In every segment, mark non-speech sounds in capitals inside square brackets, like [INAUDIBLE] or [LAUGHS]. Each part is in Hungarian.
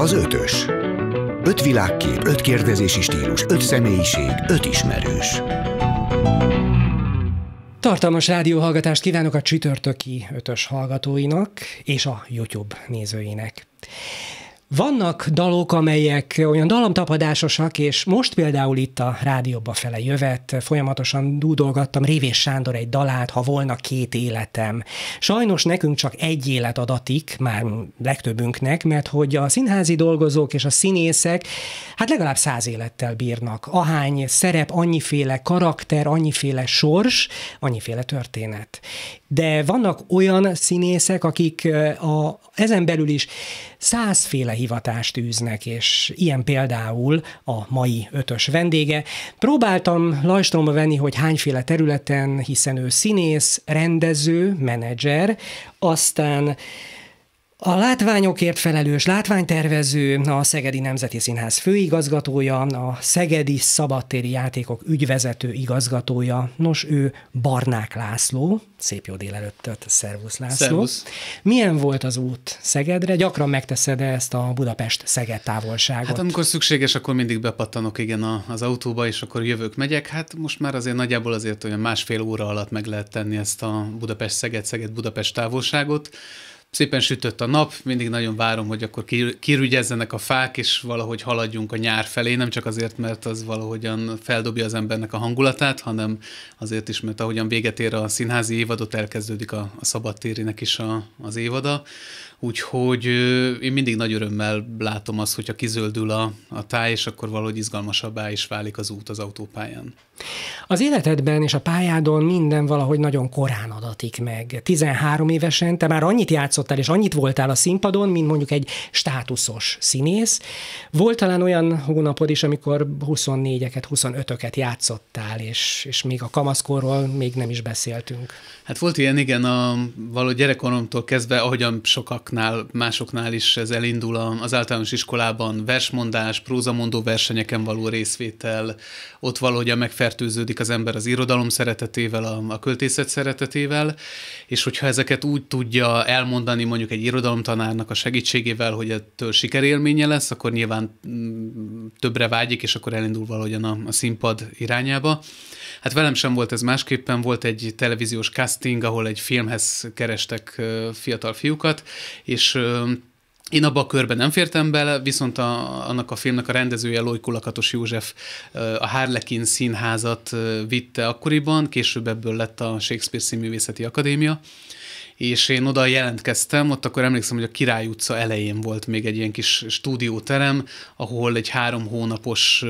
Az ötös. Öt világkép, öt kérdezési stílus, öt személyiség, öt ismerős. Tartalmas rádióhallgatást kívánok a csütörtöki ötös hallgatóinak és a YouTube nézőinek. Vannak dalok, amelyek olyan dalamtapadásosak, és most például itt a rádióba fele jövet, folyamatosan dúdolgattam Révés Sándor egy dalát, ha volna két életem. Sajnos nekünk csak egy élet adatik, már legtöbbünknek, mert hogy a színházi dolgozók és a színészek hát legalább száz élettel bírnak. Ahány szerep, annyiféle karakter, annyiféle sors, annyiféle történet. De vannak olyan színészek, akik eh, a, ezen belül is százféle hivatást űznek, és ilyen például a mai ötös vendége. Próbáltam lajstromba venni, hogy hányféle területen, hiszen ő színész, rendező, menedzser, aztán a látványokért felelős látványtervező, a Szegedi Nemzeti Színház főigazgatója, a Szegedi Szabadtéri Játékok ügyvezető igazgatója, nos ő Barnák László, szép jó délelőttet, szervusz László. Szervusz. Milyen volt az út Szegedre? Gyakran megteszed ezt a Budapest-Szeged távolságot? Hát amikor szükséges, akkor mindig bepattanok igen az autóba, és akkor jövök, megyek. Hát most már azért nagyjából azért olyan másfél óra alatt meg lehet tenni ezt a Budapest-Szeged-Szeged-Budapest távolságot szépen sütött a nap, mindig nagyon várom, hogy akkor kirügyezzenek a fák, és valahogy haladjunk a nyár felé, nem csak azért, mert az valahogyan feldobja az embernek a hangulatát, hanem azért is, mert ahogyan véget ér a színházi évadot, elkezdődik a, a szabadtérinek is a, az évada. Úgyhogy én mindig nagy örömmel látom azt, hogyha kizöldül a, a táj, és akkor valahogy izgalmasabbá is válik az út az autópályán. Az életedben és a pályádon minden valahogy nagyon korán adatik meg. 13 évesen te már annyit játszol, játszottál, és annyit voltál a színpadon, mint mondjuk egy státuszos színész. Volt talán olyan hónapod is, amikor 24-eket, 25-öket játszottál, és, és még a kamaszkorról még nem is beszéltünk. Hát volt ilyen, igen, a való gyerekkoromtól kezdve, ahogyan sokaknál, másoknál is ez elindul az általános iskolában, versmondás, prózamondó versenyeken való részvétel, ott valahogy megfertőződik az ember az irodalom szeretetével, a, a költészet szeretetével, és hogyha ezeket úgy tudja elmondani, megoldani mondjuk egy irodalomtanárnak a segítségével, hogy ettől sikerélménye lesz, akkor nyilván mm, többre vágyik, és akkor elindul valahogyan a, a színpad irányába. Hát velem sem volt ez másképpen, volt egy televíziós casting, ahol egy filmhez kerestek fiatal fiúkat, és én abba a körben nem fértem bele, viszont a, annak a filmnek a rendezője Lojko József a Harlekin színházat vitte akkoriban, később ebből lett a Shakespeare Színművészeti Akadémia, és én oda jelentkeztem, ott akkor emlékszem, hogy a Király utca elején volt még egy ilyen kis stúdióterem, ahol egy három hónapos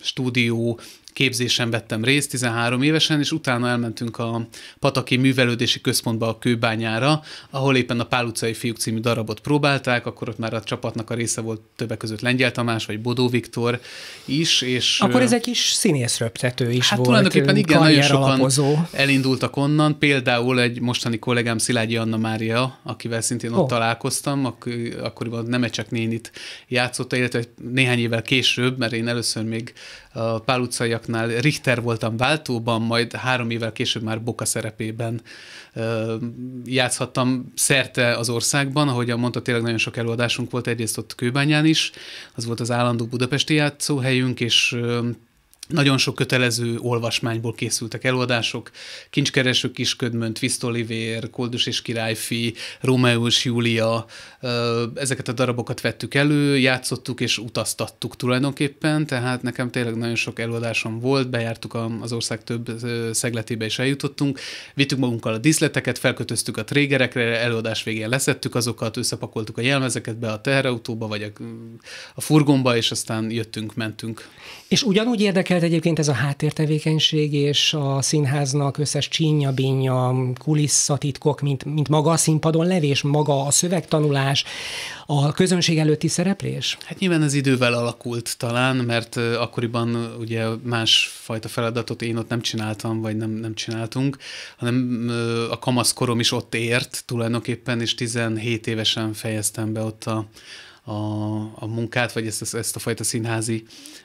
stúdió képzésen vettem részt 13 évesen, és utána elmentünk a Pataki Művelődési Központba a kőbányára, ahol éppen a Pál utcai fiúk című darabot próbálták, akkor ott már a csapatnak a része volt többek között Lengyel Tamás, vagy Bodó Viktor is. És akkor ez egy kis röptető is hát volt. tulajdonképpen igen, nagyon sokan alapozó. elindultak onnan, például egy mostani kollégám Szilágyi Anna Mária, akivel szintén oh. ott találkoztam, ak- akkoriban nem csak nénit játszotta, illetve néhány évvel később, mert én először még a Pál utcai férfiaknál Richter voltam váltóban, majd három évvel később már Boka szerepében játszhattam szerte az országban, ahogyan mondta, tényleg nagyon sok előadásunk volt, egyrészt ott Kőbányán is, az volt az állandó budapesti játszóhelyünk, és nagyon sok kötelező olvasmányból készültek előadások, Kincskereső kisködmönt, Oliver, Koldus és királyfi, Rómeó és Júlia, ezeket a darabokat vettük elő, játszottuk és utaztattuk tulajdonképpen, tehát nekem tényleg nagyon sok előadásom volt, bejártuk az ország több szegletébe és eljutottunk, vittük magunkkal a díszleteket, felkötöztük a trégerekre, előadás végén leszettük azokat, összepakoltuk a jelmezeket be a teherautóba vagy a, a furgonba, és aztán jöttünk, mentünk. És ugyanúgy érdekelt egyébként ez a háttértevékenység és a színháznak összes csínja, bínja, kulisszatitkok, mint, mint maga a színpadon levés, maga a szövegtanulás, a közönség előtti szereplés? Hát nyilván ez idővel alakult talán, mert akkoriban ugye másfajta feladatot én ott nem csináltam, vagy nem, nem csináltunk, hanem a kamaszkorom is ott ért tulajdonképpen, és 17 évesen fejeztem be ott a a, a munkát, vagy ezt, ezt a fajta színházi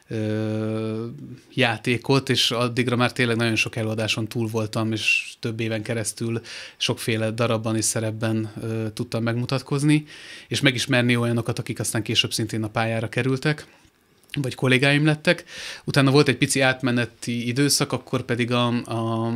ö, játékot, és addigra már tényleg nagyon sok előadáson túl voltam, és több éven keresztül sokféle darabban és szerepben ö, tudtam megmutatkozni, és megismerni olyanokat, akik aztán később szintén a pályára kerültek vagy kollégáim lettek. Utána volt egy pici átmeneti időszak, akkor pedig a, a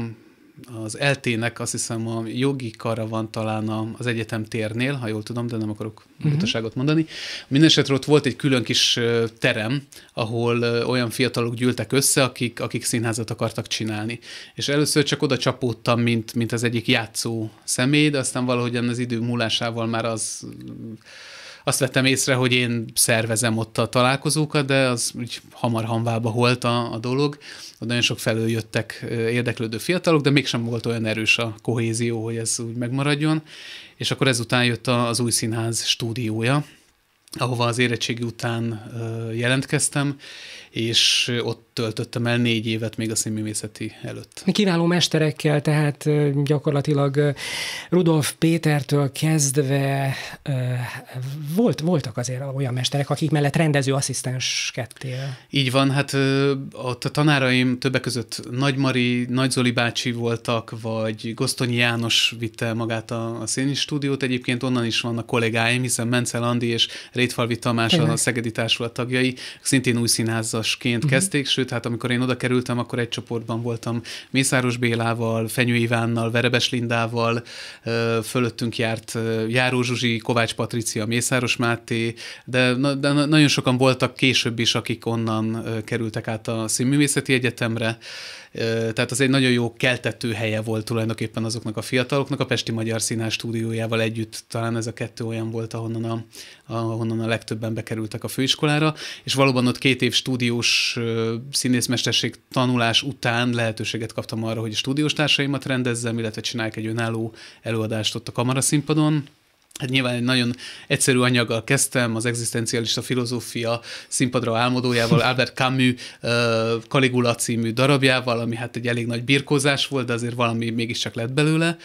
az LT-nek azt hiszem a jogi kara van talán az egyetem térnél, ha jól tudom, de nem akarok uh-huh. Mhm. utaságot mondani. Mindenesetre ott volt egy külön kis terem, ahol olyan fiatalok gyűltek össze, akik, akik színházat akartak csinálni. És először csak oda csapódtam, mint, mint az egyik játszó személy, de aztán valahogyan az idő múlásával már az azt vettem észre, hogy én szervezem ott a találkozókat, de az úgy hamar hamvába volt a, a dolog. Ott nagyon sok felől jöttek érdeklődő fiatalok, de mégsem volt olyan erős a kohézió, hogy ez úgy megmaradjon. És akkor ezután jött az új színház stúdiója, ahova az érettségi után jelentkeztem, és ott töltöttem el négy évet még a színművészeti előtt. Kiváló mesterekkel, tehát gyakorlatilag Rudolf Pétertől kezdve volt, voltak azért olyan mesterek, akik mellett rendező kettél. Így van, hát ott a tanáraim többek között Nagy Mari, Nagy Zoli bácsi voltak, vagy Gosztonyi János vitte magát a, a színi stúdiót, egyébként onnan is vannak kollégáim, hiszen Mencel Andi és Rétfalvi Tamás Tényleg. a Szegedi Társulat tagjai, szintén új színházzal nyolcadasként uh-huh. Mhm. kezdték, sőt, hát amikor én oda kerültem, akkor egy csoportban voltam Mészáros Bélával, Fenyő Ivánnal, Verebes Lindával, fölöttünk járt Járó Zsuzsi, Kovács Patricia, Mészáros Máté, de, de nagyon sokan voltak később is, akik onnan kerültek át a Színművészeti Egyetemre, tehát az egy nagyon jó keltető helye volt tulajdonképpen azoknak a fiataloknak, a Pesti Magyar Színház stúdiójával együtt talán ez a kettő olyan volt, ahonnan a, ahonnan a legtöbben bekerültek a főiskolára, és valóban ott két év stúdiós színészmesterség tanulás után lehetőséget kaptam arra, hogy stúdiós társaimat rendezzem, illetve csinálják egy önálló előadást ott a kamaraszínpadon, Hát nyilván egy nagyon egyszerű anyaggal kezdtem, az egzisztencialista filozófia színpadra álmodójával, Albert Camus Caligula című darabjával, ami hát egy elég nagy birkózás volt, de azért valami mégiscsak lett belőle,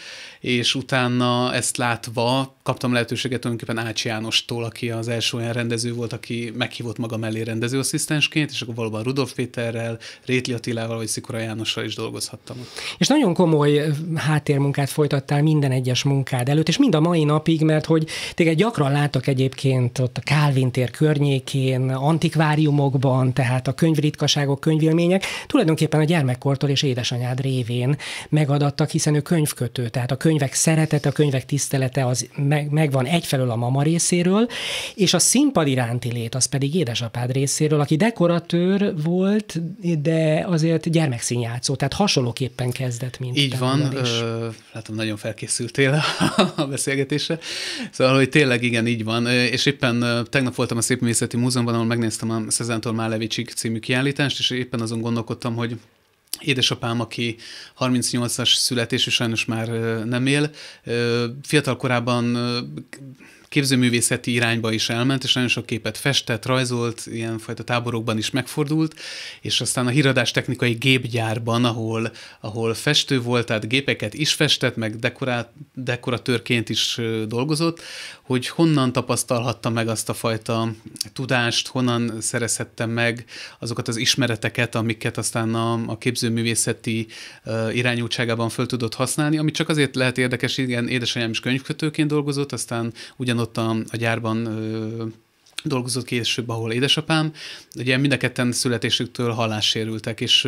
és utána ezt látva kaptam lehetőséget tulajdonképpen Ács Jánostól, aki az első olyan rendező volt, aki meghívott maga mellé rendezőasszisztensként, és akkor valóban Rudolf Péterrel, Rétli Attilával vagy Szikora Jánossal is dolgozhattam. És nagyon komoly háttérmunkát folytattál minden egyes munkád előtt, és mind a mai napig, mert hogy téged gyakran látok egyébként ott a Calvin tér környékén, antikváriumokban, tehát a könyvritkaságok, könyvélmények tulajdonképpen a gyermekkortól és édesanyád révén megadattak, hiszen ő könyvkötő, tehát a könyv könyvek szeretete, a könyvek tisztelete az meg, megvan egyfelől a mama részéről, és a színpad iránti lét az pedig édesapád részéről, aki dekoratőr volt, de azért gyermekszínjátszó, tehát hasonlóképpen kezdett, mint Így van, ö, látom, nagyon felkészültél a beszélgetésre. Szóval, hogy tényleg igen, így van. És éppen tegnap voltam a szép Művészeti Múzeumban, ahol megnéztem a Szezentől Málevicsik című kiállítást, és éppen azon gondolkodtam, hogy Édesapám, aki 38-as születésű, sajnos már nem él, fiatal korában képzőművészeti irányba is elment, és nagyon sok képet festett, rajzolt, ilyenfajta táborokban is megfordult, és aztán a híradás technikai gépgyárban, ahol, ahol festő volt, tehát gépeket is festett, meg dekorát, dekoratőrként is dolgozott, hogy honnan tapasztalhatta meg azt a fajta tudást, honnan szerezhette meg azokat az ismereteket, amiket aztán a, a képzőművészeti irányultságában föl tudott használni, ami csak azért lehet érdekes, igen, édesanyám is könyvkötőként dolgozott, aztán ugyanott a, a gyárban dolgozott később, ahol édesapám. Ugye mind a ketten születésüktől hallássérültek, és,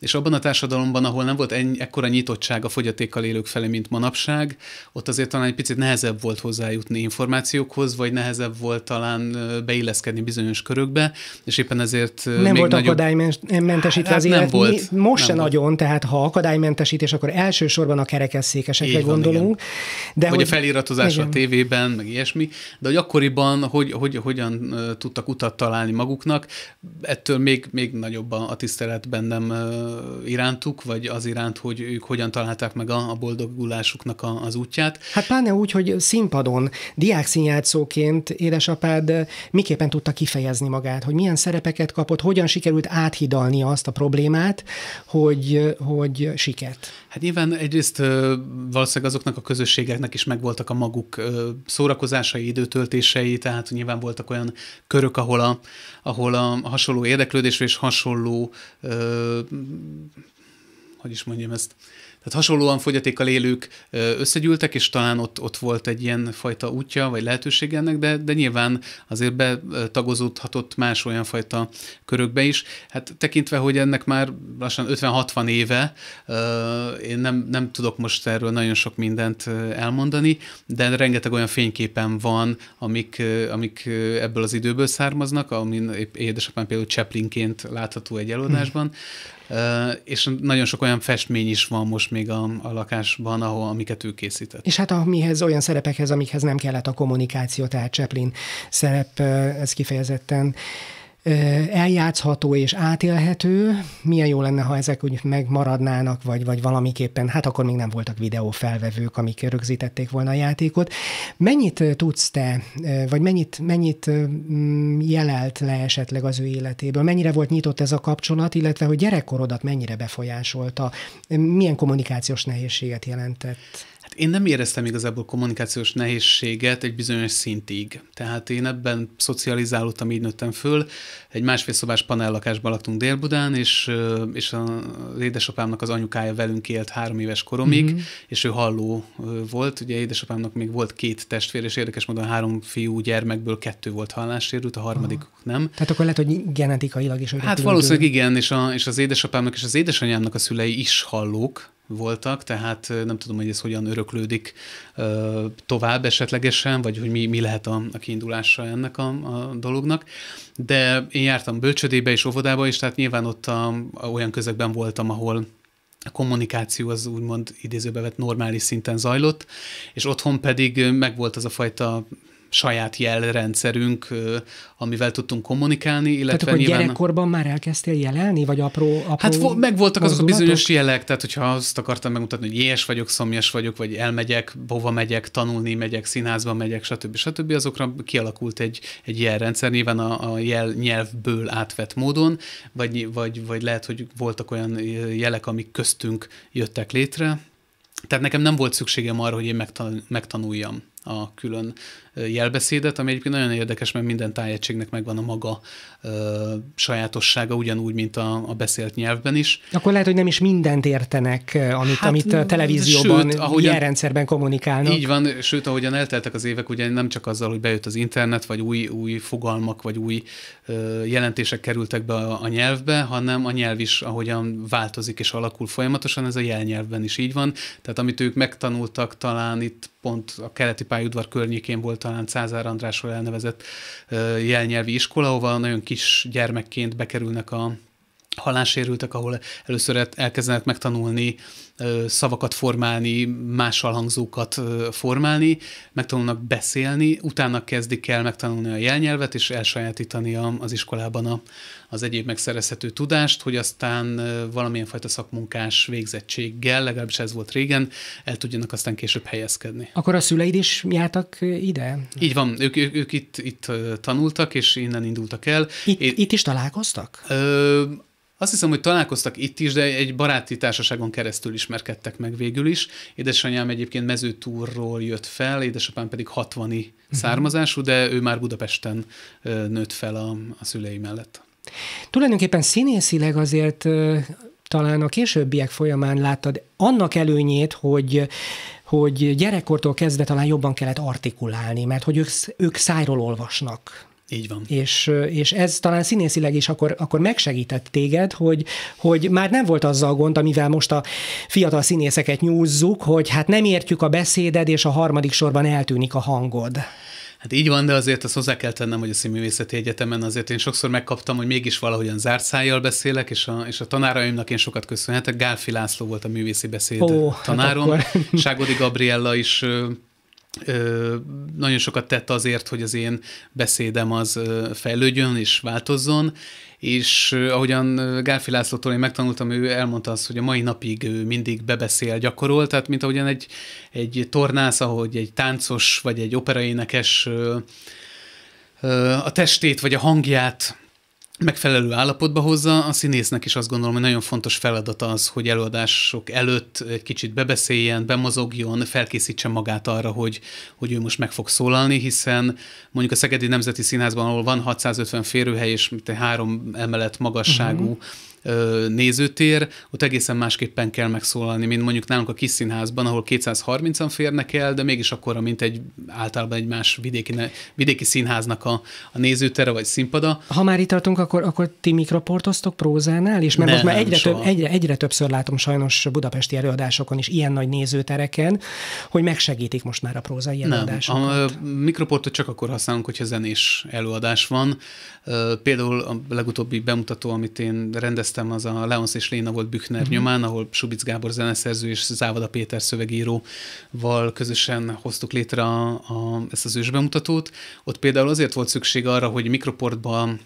és abban a társadalomban, ahol nem volt ennyi, ekkora nyitottság a fogyatékkal élők felé, mint manapság, ott azért talán egy picit nehezebb volt hozzájutni információkhoz, vagy nehezebb volt talán beilleszkedni bizonyos körökbe, és éppen ezért nem még volt nagyobb... akadálymentesítve hát, az élet. Nem volt. Mi, most nem se volt. nagyon, tehát ha akadálymentesítés, akkor elsősorban a kerekesszékesekre gondolunk. Van, igen. de hogy, hogy a feliratozás igen. a tévében, meg ilyesmi, de hogy akkoriban hogy, hogy, hogyan tudtak utat találni maguknak. Ettől még, még nagyobb a tisztelet bennem irántuk, vagy az iránt, hogy ők hogyan találták meg a, boldogulásuknak az útját. Hát pláne úgy, hogy színpadon, diákszínjátszóként édesapád miképpen tudta kifejezni magát, hogy milyen szerepeket kapott, hogyan sikerült áthidalni azt a problémát, hogy, hogy sikert. Hát nyilván egyrészt valószínűleg azoknak a közösségeknek is megvoltak a maguk szórakozásai, időtöltései, tehát nyilván voltak olyan olyan körök, ahol a, ahol a hasonló érdeklődésre és hasonló, ö, hogy is mondjam ezt, tehát hasonlóan fogyatékkal élők összegyűltek, és talán ott, ott volt egy ilyen fajta útja, vagy lehetőség ennek, de, de nyilván azért betagozódhatott más olyan fajta körökbe is. Hát tekintve, hogy ennek már lassan 50-60 éve, én nem, nem tudok most erről nagyon sok mindent elmondani, de rengeteg olyan fényképen van, amik, amik ebből az időből származnak, amin édesapám például Chaplinként látható egy előadásban. Hmm és nagyon sok olyan festmény is van most még a, a lakásban, ahol, amiket ő készített. És hát amihez olyan szerepekhez, amikhez nem kellett a kommunikáció, tehát Chaplin szerep, ez kifejezetten eljátszható és átélhető. Milyen jó lenne, ha ezek úgy megmaradnának, vagy, vagy valamiképpen, hát akkor még nem voltak videófelvevők, amik rögzítették volna a játékot. Mennyit tudsz te, vagy mennyit, mennyit mm, jelelt le esetleg az ő életéből? Mennyire volt nyitott ez a kapcsolat, illetve hogy gyerekkorodat mennyire befolyásolta? Milyen kommunikációs nehézséget jelentett? Én nem éreztem igazából kommunikációs nehézséget egy bizonyos szintig. Tehát én ebben szocializálódtam, így nőttem föl. Egy másfél szobás panellakásban laktunk Dél-Budán, és, és az édesapámnak az anyukája velünk élt három éves koromig, mm-hmm. és ő halló volt. Ugye édesapámnak még volt két testvér, és érdekes módon három fiú gyermekből kettő volt hallássérült, a harmadik Aha. nem. Tehát akkor lehet, hogy genetikailag is. Hát valószínűleg igen, és, a, és az édesapámnak és az édesanyámnak a szülei is hallók, voltak, tehát nem tudom, hogy ez hogyan öröklődik tovább esetlegesen, vagy hogy mi, mi lehet a, a kiindulása ennek a, a dolognak. De én jártam bölcsödébe és óvodába is, tehát nyilván ott a, a olyan közegben voltam, ahol a kommunikáció az úgymond idézőbe vett normális szinten zajlott, és otthon pedig megvolt az a fajta saját jelrendszerünk, amivel tudtunk kommunikálni. Illetve tehát akkor nyilván... gyerekkorban már elkezdtél jelelni, vagy apró, apró Hát vo- megvoltak azok a bizonyos jelek, tehát hogyha azt akartam megmutatni, hogy ilyes vagyok, szomjas vagyok, vagy elmegyek, bova megyek, tanulni megyek, színházba megyek, stb. stb. azokra kialakult egy, egy jelrendszer, nyilván a, a jel, nyelvből átvett módon, vagy, vagy, vagy lehet, hogy voltak olyan jelek, amik köztünk jöttek létre, tehát nekem nem volt szükségem arra, hogy én megtanuljam a külön jelbeszédet, ami egyébként nagyon érdekes, mert minden tájegységnek megvan a maga ö, sajátossága, ugyanúgy, mint a, a beszélt nyelvben is. Akkor lehet, hogy nem is mindent értenek, amit, hát, amit a televízióban, sőt, ahogyan, ilyen rendszerben kommunikálnak. Így van, sőt, ahogyan elteltek az évek, ugye nem csak azzal, hogy bejött az internet, vagy új, új fogalmak, vagy új ö, jelentések kerültek be a, a nyelvbe, hanem a nyelv is ahogyan változik és alakul folyamatosan, ez a jelnyelvben is így van. Tehát amit ők megtanultak, talán itt pont a keleti pályaudvar környékén volt talán Cázár Andrásról elnevezett jelnyelvi iskola, ahova nagyon kis gyermekként bekerülnek a halásérültek, ahol először elkezdenek megtanulni szavakat formálni, más hangzókat formálni, megtanulnak beszélni, utána kezdik el megtanulni a jelnyelvet, és elsajátítani az iskolában a, az egyéb megszerezhető tudást, hogy aztán valamilyen fajta szakmunkás végzettséggel, legalábbis ez volt régen, el tudjanak aztán később helyezkedni. Akkor a szüleid is jártak ide? Így van, ők, ők, ők itt, itt tanultak, és innen indultak el. Itt, Én... itt is találkoztak? Ö, azt hiszem, hogy találkoztak itt is, de egy baráti társaságon keresztül ismerkedtek meg végül is. Édesanyám egyébként mezőtúrról jött fel, édesapám pedig hatvani mhm. származású, de ő már Budapesten nőtt fel a, a szülei mellett. Tulajdonképpen színészileg azért talán a későbbiek folyamán láttad annak előnyét, hogy hogy gyerekkortól kezdve talán jobban kellett artikulálni, mert hogy ők, ők szájról olvasnak. Így van. És, és ez talán színészileg is akkor, akkor megsegített téged, hogy, hogy már nem volt azzal a gond, amivel most a fiatal színészeket nyúzzuk, hogy hát nem értjük a beszéded, és a harmadik sorban eltűnik a hangod. Hát így van, de azért azt hozzá kell tennem, hogy a Színművészeti Egyetemen azért én sokszor megkaptam, hogy mégis valahogyan zárt szájjal beszélek, és a, és a tanáraimnak én sokat köszönhetek. Gálfi László volt a művészi beszéd Ó, hát tanárom, hát akkor... Ságodi Gabriella is Ö, nagyon sokat tett azért, hogy az én beszédem az fejlődjön és változzon, és ahogyan Gálfi Lászlótól én megtanultam, ő elmondta azt, hogy a mai napig ő mindig bebeszél, gyakorol, tehát mint ahogyan egy, egy tornász, ahogy egy táncos vagy egy operaénekes a testét vagy a hangját megfelelő állapotba hozza. A színésznek is azt gondolom, hogy nagyon fontos feladata az, hogy előadások előtt egy kicsit bebeszéljen, bemozogjon, felkészítse magát arra, hogy, hogy ő most meg fog szólalni, hiszen mondjuk a Szegedi Nemzeti Színházban, ahol van 650 férőhely és mint egy három emelet magasságú uh-huh nézőtér, ott egészen másképpen kell megszólalni, mint mondjuk nálunk a kis színházban, ahol 230-an férnek el, de mégis akkora, mint egy általában egy más vidéki, vidéki színháznak a, a nézőtere vagy színpada. Ha már itt tartunk, akkor, akkor ti mikroportoztok prózánál és Mert ne, most már egyre, több, egyre, egyre többször látom sajnos budapesti előadásokon is ilyen nagy nézőtereken, hogy megsegítik most már a prózai előadásokat. Nem, a mikroportot csak akkor használunk, hogyha zenés előadás van. Például a legutóbbi bemutató, amit én rendeztem, megnéztem, az a Leonsz és Léna volt Büchner mm-hmm. nyomán, ahol Subic Gábor zeneszerző és Závada Péter szövegíróval közösen hoztuk létre a, a, ezt az ősbemutatót. Ott például azért volt szükség arra, hogy mikroportban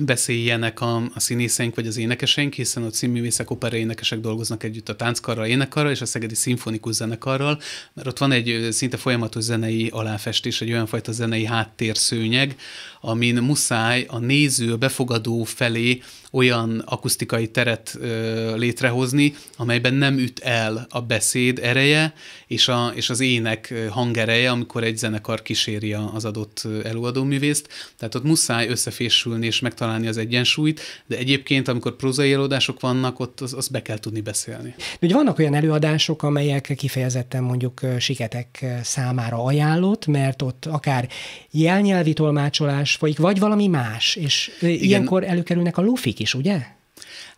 beszéljenek a, a színészeink vagy az énekeseink, hiszen ott színművészek, operaénekesek dolgoznak együtt a tánckarral, énekarral és a Szegedi Szimfonikus Zenekarral, mert ott van egy szinte folyamatos zenei aláfestés, egy olyan fajta zenei háttérszőnyeg, amin muszáj a néző, a befogadó felé olyan akusztikai teret ö, létrehozni, amelyben nem üt el a beszéd ereje és, a, és az ének hangereje, amikor egy zenekar kíséri az adott művészt. Tehát ott muszáj összefésülni és megtalálni az egyensúlyt, de egyébként, amikor prózai előadások vannak, ott az, az be kell tudni beszélni. De ugye vannak olyan előadások, amelyek kifejezetten mondjuk siketek számára ajánlott, mert ott akár jelnyelvi tolmácsolás, folyik, vagy valami más, és Igen. ilyenkor előkerülnek a lufik is, ugye?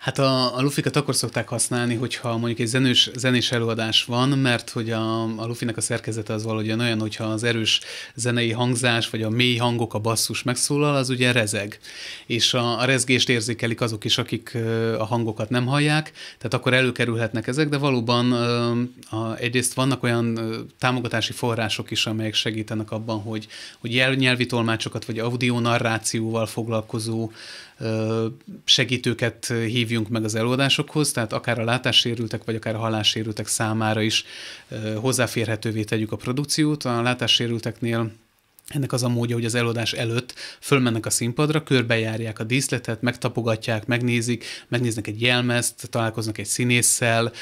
Hát a, a lufikat akkor szokták használni, hogyha mondjuk egy zenős, zenés előadás van, mert hogy a, a lufinek a szerkezete az valahogy olyan, hogyha az erős zenei hangzás, vagy a mély hangok, a basszus megszólal, az ugye rezeg. És a, a rezgést érzékelik azok is, akik a hangokat nem hallják, tehát akkor előkerülhetnek ezek, de valóban a, egyrészt vannak olyan támogatási források is, amelyek segítenek abban, hogy, hogy jel, nyelvi tolmácsokat, vagy narrációval foglalkozó segítőket hív hívjunk meg az előadásokhoz, tehát akár a látássérültek, vagy akár a hallássérültek számára is hozzáférhetővé tegyük a produkciót. A látássérülteknél ennek az a módja, hogy az előadás előtt fölmennek a színpadra, körbejárják a díszletet, megtapogatják, megnézik, megnéznek egy jelmezt, találkoznak egy színésszel,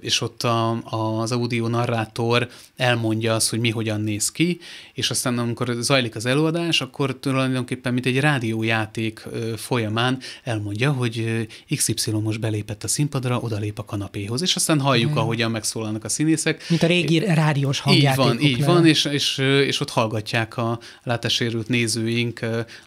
és ott a, az audio narrátor elmondja azt, hogy mi hogyan néz ki, és aztán amikor zajlik az előadás, akkor tulajdonképpen, mint egy rádiójáték folyamán elmondja, hogy XY most belépett a színpadra, odalép a kanapéhoz, és aztán halljuk, hmm. ahogyan megszólalnak a színészek. Mint a régi rádiós hangjáték. Így van, így van, és, és, és ott hallgatják látják a látásérült nézőink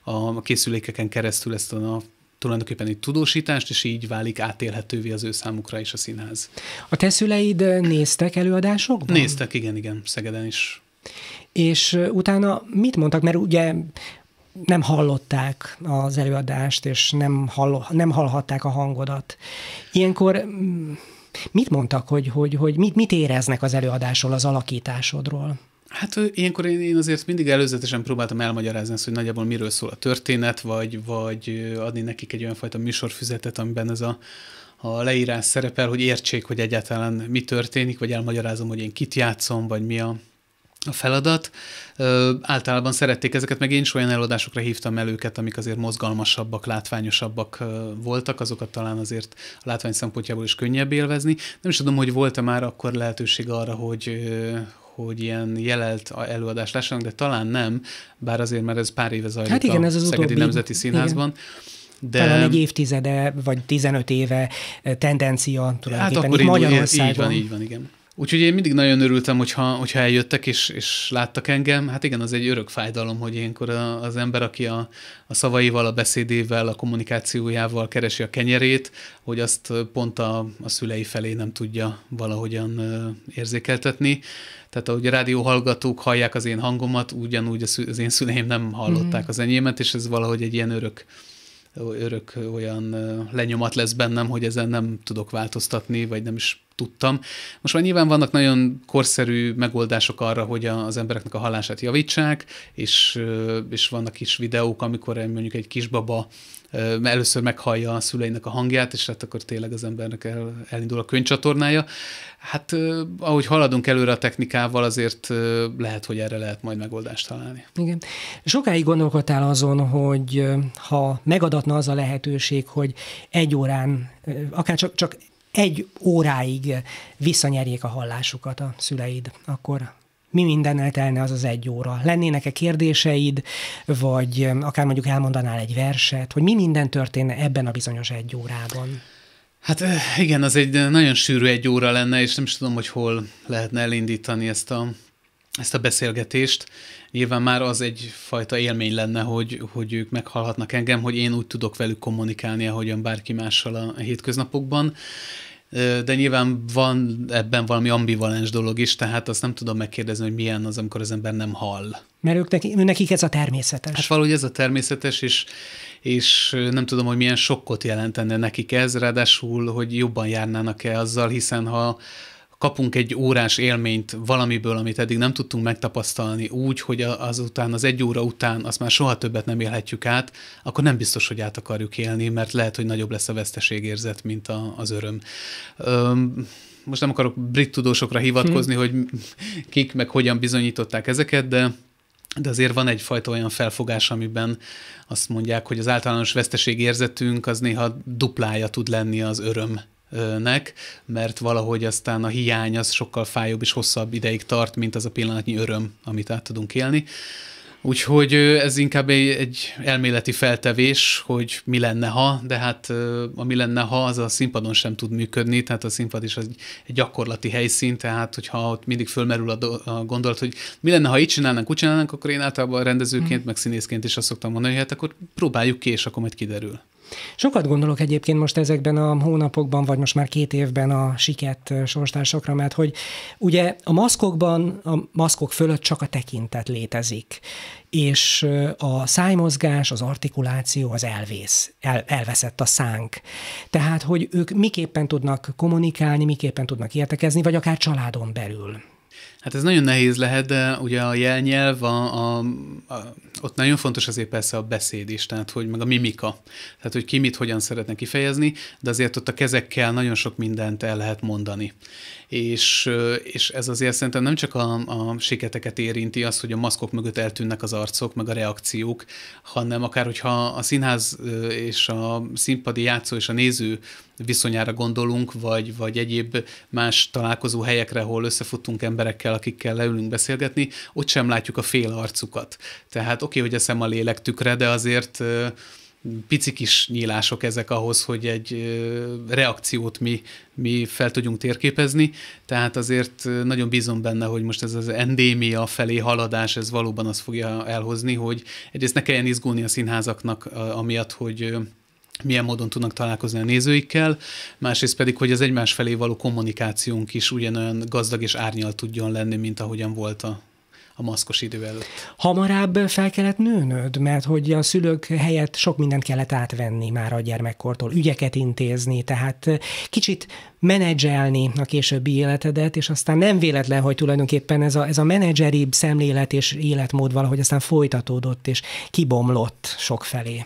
a készülékeken keresztül ezt a tulajdonképpen egy tudósítást, és így válik átélhetővé az ő számukra is a színház. A te szüleid néztek előadásokban? Néztek, igen, igen, Szegeden is. És utána mit mondtak? Mert ugye nem hallották az előadást, és nem, hall, nem hallhatták a hangodat. Ilyenkor mit mondtak, hogy, hogy, hogy mit, mit éreznek az előadásról, az alakításodról? Hát ilyenkor én, én azért mindig előzetesen próbáltam elmagyarázni azt, hogy nagyjából miről szól a történet, vagy, vagy adni nekik egy olyan fajta műsorfüzetet, amiben ez a, a leírás szerepel, hogy értsék, hogy egyáltalán mi történik, vagy elmagyarázom, hogy én kit játszom, vagy mi a, a feladat. Ö, általában szerették ezeket, meg én is olyan előadásokra hívtam el őket, amik azért mozgalmasabbak, látványosabbak ö, voltak, azokat talán azért a látvány szempontjából is könnyebb élvezni. Nem is tudom, hogy volt-e már akkor lehetőség arra, hogy, ö, hogy ilyen jelelt előadást lássanak, de talán nem, bár azért mert ez pár éve zajlik hát igen, a ez az Szegedi utóbbi, Nemzeti Színházban. Igen. De... Talán egy évtizede, vagy 15 éve eh, tendencia hát tulajdonképpen hát akkor így Magyarországon. Így van, így van, igen. Úgyhogy én mindig nagyon örültem, hogyha, hogyha eljöttek és, és láttak engem. Hát igen, az egy örök fájdalom, hogy ilyenkor az ember, aki a, a szavaival, a beszédével, a kommunikációjával keresi a kenyerét, hogy azt pont a, a szülei felé nem tudja valahogyan érzékeltetni. Tehát ahogy a rádióhallgatók hallják az én hangomat, ugyanúgy az én szüleim nem hallották mm. az enyémet, és ez valahogy egy ilyen örök örök olyan lenyomat lesz bennem, hogy ezen nem tudok változtatni, vagy nem is tudtam. Most már nyilván vannak nagyon korszerű megoldások arra, hogy az embereknek a hallását javítsák, és, és vannak is videók, amikor mondjuk egy kisbaba először meghallja a szüleinek a hangját, és hát akkor tényleg az embernek el, elindul a könyvcsatornája. Hát ahogy haladunk előre a technikával, azért lehet, hogy erre lehet majd megoldást találni. Igen. Sokáig gondolkodtál azon, hogy ha megadatna az a lehetőség, hogy egy órán, akár csak, csak egy óráig visszanyerjék a hallásukat a szüleid, akkor mi minden eltelne az az egy óra? Lennének-e kérdéseid, vagy akár mondjuk elmondanál egy verset, hogy mi minden történne ebben a bizonyos egy órában? Hát igen, az egy nagyon sűrű egy óra lenne, és nem is tudom, hogy hol lehetne elindítani ezt a, ezt a beszélgetést. Nyilván már az egyfajta élmény lenne, hogy, hogy ők meghallhatnak engem, hogy én úgy tudok velük kommunikálni, ahogyan bárki mással a hétköznapokban de nyilván van ebben valami ambivalens dolog is, tehát azt nem tudom megkérdezni, hogy milyen az, amikor az ember nem hall. Mert ők neki, nekik ez a természetes. Hát valahogy ez a természetes, és, és nem tudom, hogy milyen sokkot jelentene nekik ez, ráadásul, hogy jobban járnának-e azzal, hiszen ha kapunk egy órás élményt valamiből, amit eddig nem tudtunk megtapasztalni úgy, hogy azután, az egy óra után azt már soha többet nem élhetjük át, akkor nem biztos, hogy át akarjuk élni, mert lehet, hogy nagyobb lesz a veszteségérzet, mint a, az öröm. Öm, most nem akarok brit tudósokra hivatkozni, hmm. hogy kik meg hogyan bizonyították ezeket, de de azért van egyfajta olyan felfogás, amiben azt mondják, hogy az általános veszteségérzetünk az néha duplája tud lenni az öröm nek, mert valahogy aztán a hiány az sokkal fájóbb és hosszabb ideig tart, mint az a pillanatnyi öröm, amit át tudunk élni. Úgyhogy ez inkább egy, elméleti feltevés, hogy mi lenne ha, de hát a mi lenne ha, az a színpadon sem tud működni, tehát a színpad is egy, egy gyakorlati helyszín, tehát hogyha ott mindig fölmerül a, do, a gondolat, hogy mi lenne, ha így csinálnánk, úgy csinálnánk, akkor én általában rendezőként, mm. meg színészként is azt szoktam mondani, hogy hát akkor próbáljuk ki, és akkor majd kiderül. Sokat gondolok egyébként most ezekben a hónapokban, vagy most már két évben a siket sorstársakra, mert hogy ugye a maszkokban, a maszkok fölött csak a tekintet létezik, és a szájmozgás, az artikuláció, az elvész, el, elveszett a szánk. Tehát, hogy ők miképpen tudnak kommunikálni, miképpen tudnak értekezni, vagy akár családon belül. Hát ez nagyon nehéz lehet, de ugye a jelnyelv, a, a, a, ott nagyon fontos azért persze a beszéd is, tehát hogy meg a mimika, tehát hogy ki mit hogyan szeretne kifejezni, de azért ott a kezekkel nagyon sok mindent el lehet mondani és, és ez azért szerintem nem csak a, a siketeket érinti az, hogy a maszkok mögött eltűnnek az arcok, meg a reakciók, hanem akár hogyha a színház és a színpadi játszó és a néző viszonyára gondolunk, vagy, vagy egyéb más találkozó helyekre, ahol összefutunk emberekkel, akikkel leülünk beszélgetni, ott sem látjuk a fél arcukat. Tehát oké, okay, hogy a szem a lélek tükre, de azért pici kis nyílások ezek ahhoz, hogy egy reakciót mi, mi fel tudjunk térképezni, tehát azért nagyon bízom benne, hogy most ez az endémia felé haladás, ez valóban azt fogja elhozni, hogy egyrészt ne kelljen izgulni a színházaknak amiatt, hogy milyen módon tudnak találkozni a nézőikkel, másrészt pedig, hogy az egymás felé való kommunikációnk is ugyanolyan gazdag és árnyal tudjon lenni, mint ahogyan volt a a maszkos idő előtt. Hamarabb fel kellett nőnöd, mert hogy a szülők helyett sok mindent kellett átvenni már a gyermekkortól, ügyeket intézni, tehát kicsit menedzselni a későbbi életedet, és aztán nem véletlen, hogy tulajdonképpen ez a, ez a menedzseribb szemlélet és életmód valahogy aztán folytatódott és kibomlott sokfelé.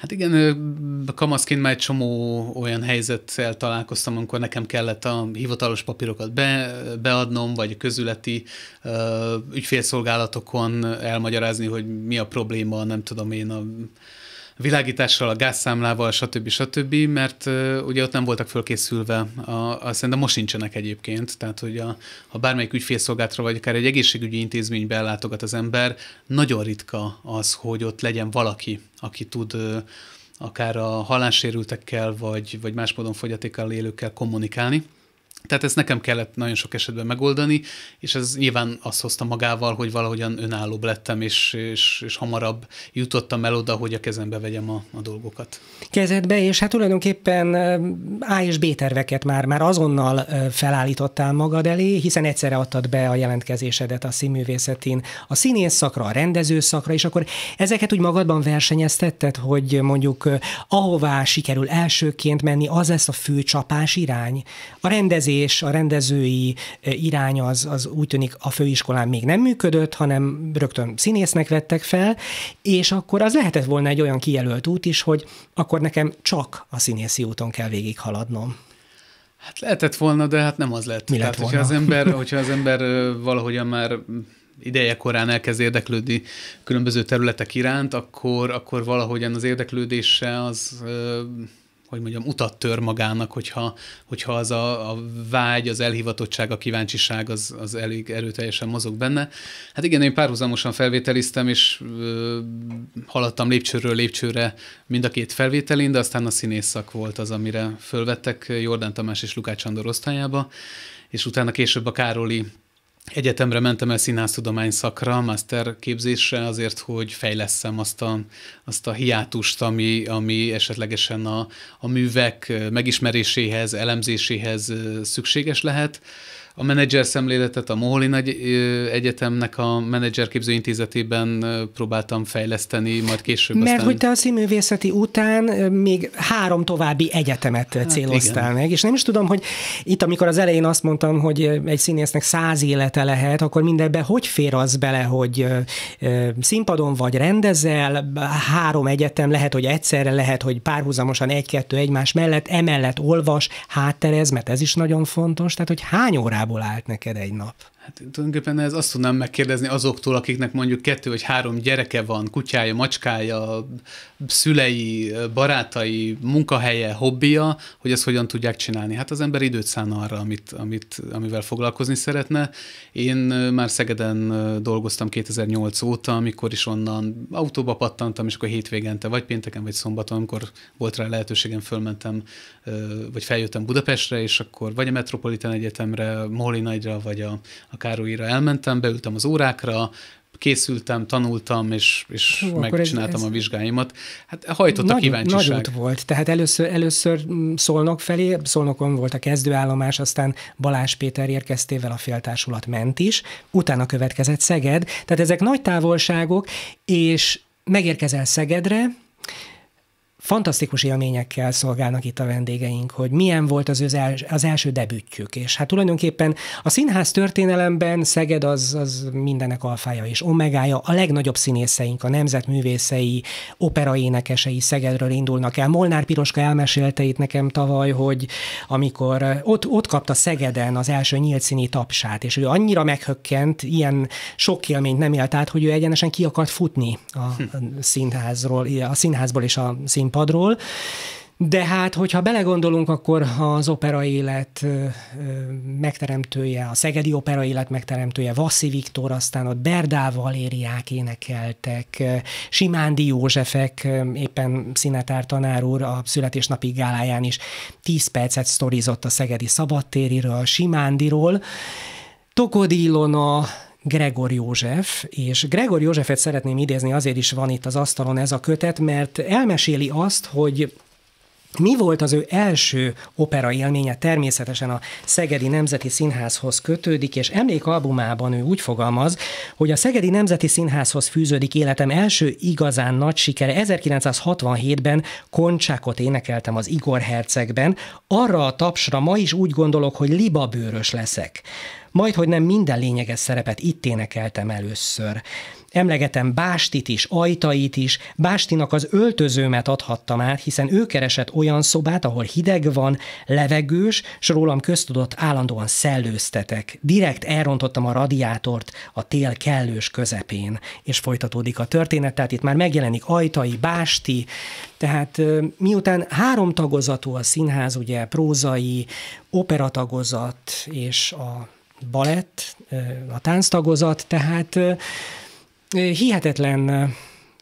Hát igen, kamaszként már egy csomó olyan helyzettel találkoztam, amikor nekem kellett a hivatalos papírokat be, beadnom, vagy a közületi uh, ügyfélszolgálatokon elmagyarázni, hogy mi a probléma, nem tudom én, a világítással, a gázszámlával, stb. stb., mert ugye ott nem voltak fölkészülve, a, a, szerintem most nincsenek egyébként, tehát hogy a, ha bármelyik ügyfélszolgáltra vagy akár egy egészségügyi intézménybe ellátogat az ember, nagyon ritka az, hogy ott legyen valaki, aki tud akár a halássérültekkel, vagy, vagy más módon fogyatékkal élőkkel kommunikálni. Tehát ezt nekem kellett nagyon sok esetben megoldani, és ez nyilván azt hozta magával, hogy valahogyan önállóbb lettem, és, és, és hamarabb jutottam el oda, hogy a kezembe vegyem a, a dolgokat. Kezedbe, és hát tulajdonképpen eh, A és B terveket már, már azonnal eh, felállítottál magad elé, hiszen egyszerre adtad be a jelentkezésedet a színművészetén, a színész szakra, a rendező szakra, és akkor ezeket úgy magadban versenyeztetted, hogy mondjuk eh, ahová sikerül elsőként menni, az lesz a fő csapás irány. A rendezés és a rendezői eh, irány az, az úgy tűnik a főiskolán még nem működött, hanem rögtön színésznek vettek fel, és akkor az lehetett volna egy olyan kijelölt út is, hogy akkor nekem csak a színészi úton kell végighaladnom. Hát lehetett volna, de hát nem az lett. Mi lett Tehát, volna? [LAUGHS] Hogyha az ember, hogyha az ember valahogyan már ideje korán elkezd érdeklődni különböző területek iránt, akkor, akkor valahogyan az érdeklődése az hogy mondjam, utat tör magának, hogyha, hogyha az a, a vágy, az elhivatottság, a kíváncsiság az, az elég erőteljesen mozog benne. Hát igen, én párhuzamosan felvételiztem, és ö, haladtam lépcsőről lépcsőre mind a két felvételén, de aztán a színészak volt az, amire fölvettek Jordán Tamás és Lukács Andor osztályába, és utána később a Károli Egyetemre mentem el színásztudomány szakra, master képzésre azért, hogy fejlesszem azt a, azt a hiátust, ami, ami esetlegesen a, a művek megismeréséhez, elemzéséhez szükséges lehet a menedzser szemléletet a Moholi Nagy Egyetemnek a menedzserképző intézetében próbáltam fejleszteni, majd később Mert aztán... hogy te a színművészeti után még három további egyetemet hát céloztál igen. meg, és nem is tudom, hogy itt, amikor az elején azt mondtam, hogy egy színésznek száz élete lehet, akkor mindenbe hogy fér az bele, hogy színpadon vagy rendezel, három egyetem, lehet, hogy egyszerre, lehet, hogy párhuzamosan egy-kettő egymás mellett, emellett olvas, hátterez, mert ez is nagyon fontos, tehát hogy hány órá órából állt neked egy nap. Hát tulajdonképpen ez azt tudnám megkérdezni azoktól, akiknek mondjuk kettő vagy három gyereke van, kutyája, macskája, szülei, barátai, munkahelye, hobbija, hogy ezt hogyan tudják csinálni. Hát az ember időt szán arra, amit, amit, amivel foglalkozni szeretne. Én már Szegeden dolgoztam 2008 óta, amikor is onnan autóba pattantam, és akkor hétvégente, vagy pénteken, vagy szombaton, amikor volt rá lehetőségem, fölmentem, vagy feljöttem Budapestre, és akkor vagy a Metropolitan Egyetemre, Molinagyra, vagy a a Károlyira elmentem, beültem az órákra, készültem, tanultam, és, és Hú, megcsináltam ez, ez a vizsgáimat. Hát hajtott nagy, a kíváncsiság. Nagy út volt. Tehát először, először mm, Szolnok felé, Szolnokon volt a kezdőállomás, aztán Balázs Péter érkeztével a féltársulat ment is, utána következett Szeged. Tehát ezek nagy távolságok, és megérkezel Szegedre, fantasztikus élményekkel szolgálnak itt a vendégeink, hogy milyen volt az, az, els, az első debütjük. És hát tulajdonképpen a színház történelemben Szeged az, az mindenek alfája és omegája. A legnagyobb színészeink, a nemzetművészei, operaénekesei Szegedről indulnak el. Molnár Piroska elmesélte itt nekem tavaly, hogy amikor ott, ott kapta Szegeden az első nyílt színi tapsát, és ő annyira meghökkent, ilyen sok élményt nem élt át, hogy ő egyenesen ki akart futni a hm. színházról, a színházból és a szín színpadról. De hát, hogyha belegondolunk, akkor az opera élet megteremtője, a Szegedi opera élet megteremtője, Vasszi Viktor, aztán ott Berdá Valériák énekeltek, Simándi Józsefek, éppen szinetár tanár úr a születésnapi gáláján is 10 percet sztorizott a Szegedi Szabadtériről, a Simándiról, Tokodi Ilona, Gregor József, és Gregor Józsefet szeretném idézni, azért is van itt az asztalon ez a kötet, mert elmeséli azt, hogy mi volt az ő első opera élménye? Természetesen a Szegedi Nemzeti Színházhoz kötődik, és emlékalbumában ő úgy fogalmaz, hogy a Szegedi Nemzeti Színházhoz fűződik életem első igazán nagy sikere. 1967-ben Koncsákot énekeltem az Igor Hercegben. Arra a tapsra ma is úgy gondolok, hogy libabőrös leszek. Majd, hogy nem minden lényeges szerepet itt énekeltem először. Emlegetem Bástit is, Ajtait is, Bástinak az öltözőmet adhattam át, hiszen ő keresett olyan szobát, ahol hideg van, levegős, s rólam köztudott állandóan szellőztetek. Direkt elrontottam a radiátort a tél kellős közepén, és folytatódik a történet, tehát itt már megjelenik Ajtai, Básti, tehát miután három tagozatú a színház, ugye prózai, operatagozat és a balett, a tánctagozat, tehát hihetetlen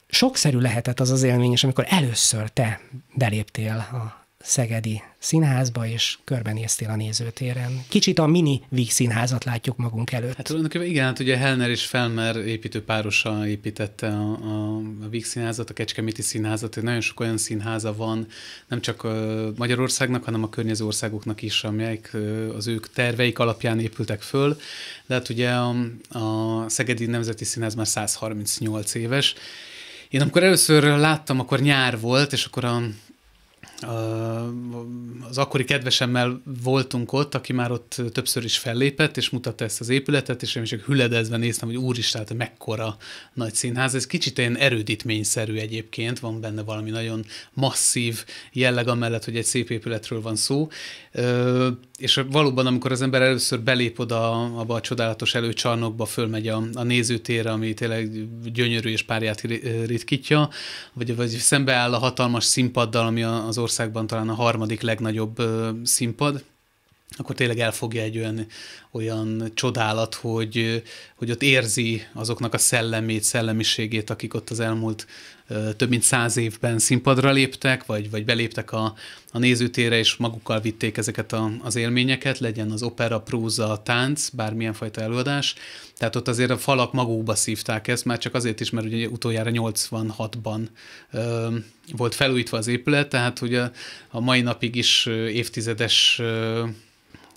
sokszerű lehetett az az élmény, és amikor először te beléptél a Szegedi Színházba, és körbenéztél a nézőtéren. Kicsit a mini Víg Színházat látjuk magunk előtt. Hát tulajdonképpen igen, hát ugye Helner és Felmer építő párosa építette a, a, a Víg Színházat, a Kecskeméti Színházat, nagyon sok olyan színháza van, nem csak Magyarországnak, hanem a környező országoknak is, amelyek az ők terveik alapján épültek föl. De hát ugye a, a Szegedi Nemzeti Színház már 138 éves, én amikor először láttam, akkor nyár volt, és akkor a az akkori kedvesemmel voltunk ott, aki már ott többször is fellépett, és mutatta ezt az épületet, és én csak hüledezve néztem, hogy úristen, hát mekkora nagy színház. Ez kicsit ilyen erődítményszerű egyébként, van benne valami nagyon masszív jelleg, amellett, hogy egy szép épületről van szó és valóban, amikor az ember először belép oda abba a csodálatos előcsarnokba, fölmegy a, a nézőtérre, ami tényleg gyönyörű és párját ritkítja, vagy, vagy szembeáll a hatalmas színpaddal, ami az országban talán a harmadik legnagyobb színpad, akkor tényleg elfogja egy olyan, olyan csodálat, hogy, hogy ott érzi azoknak a szellemét, szellemiségét, akik ott az elmúlt több mint száz évben színpadra léptek, vagy, vagy beléptek a, a nézőtérre, és magukkal vitték ezeket a, az élményeket, legyen az opera, próza, tánc, bármilyen fajta előadás. Tehát ott azért a falak magukba szívták ezt, már csak azért is, mert ugye utoljára 86-ban ö, volt felújítva az épület, tehát ugye a mai napig is évtizedes ö,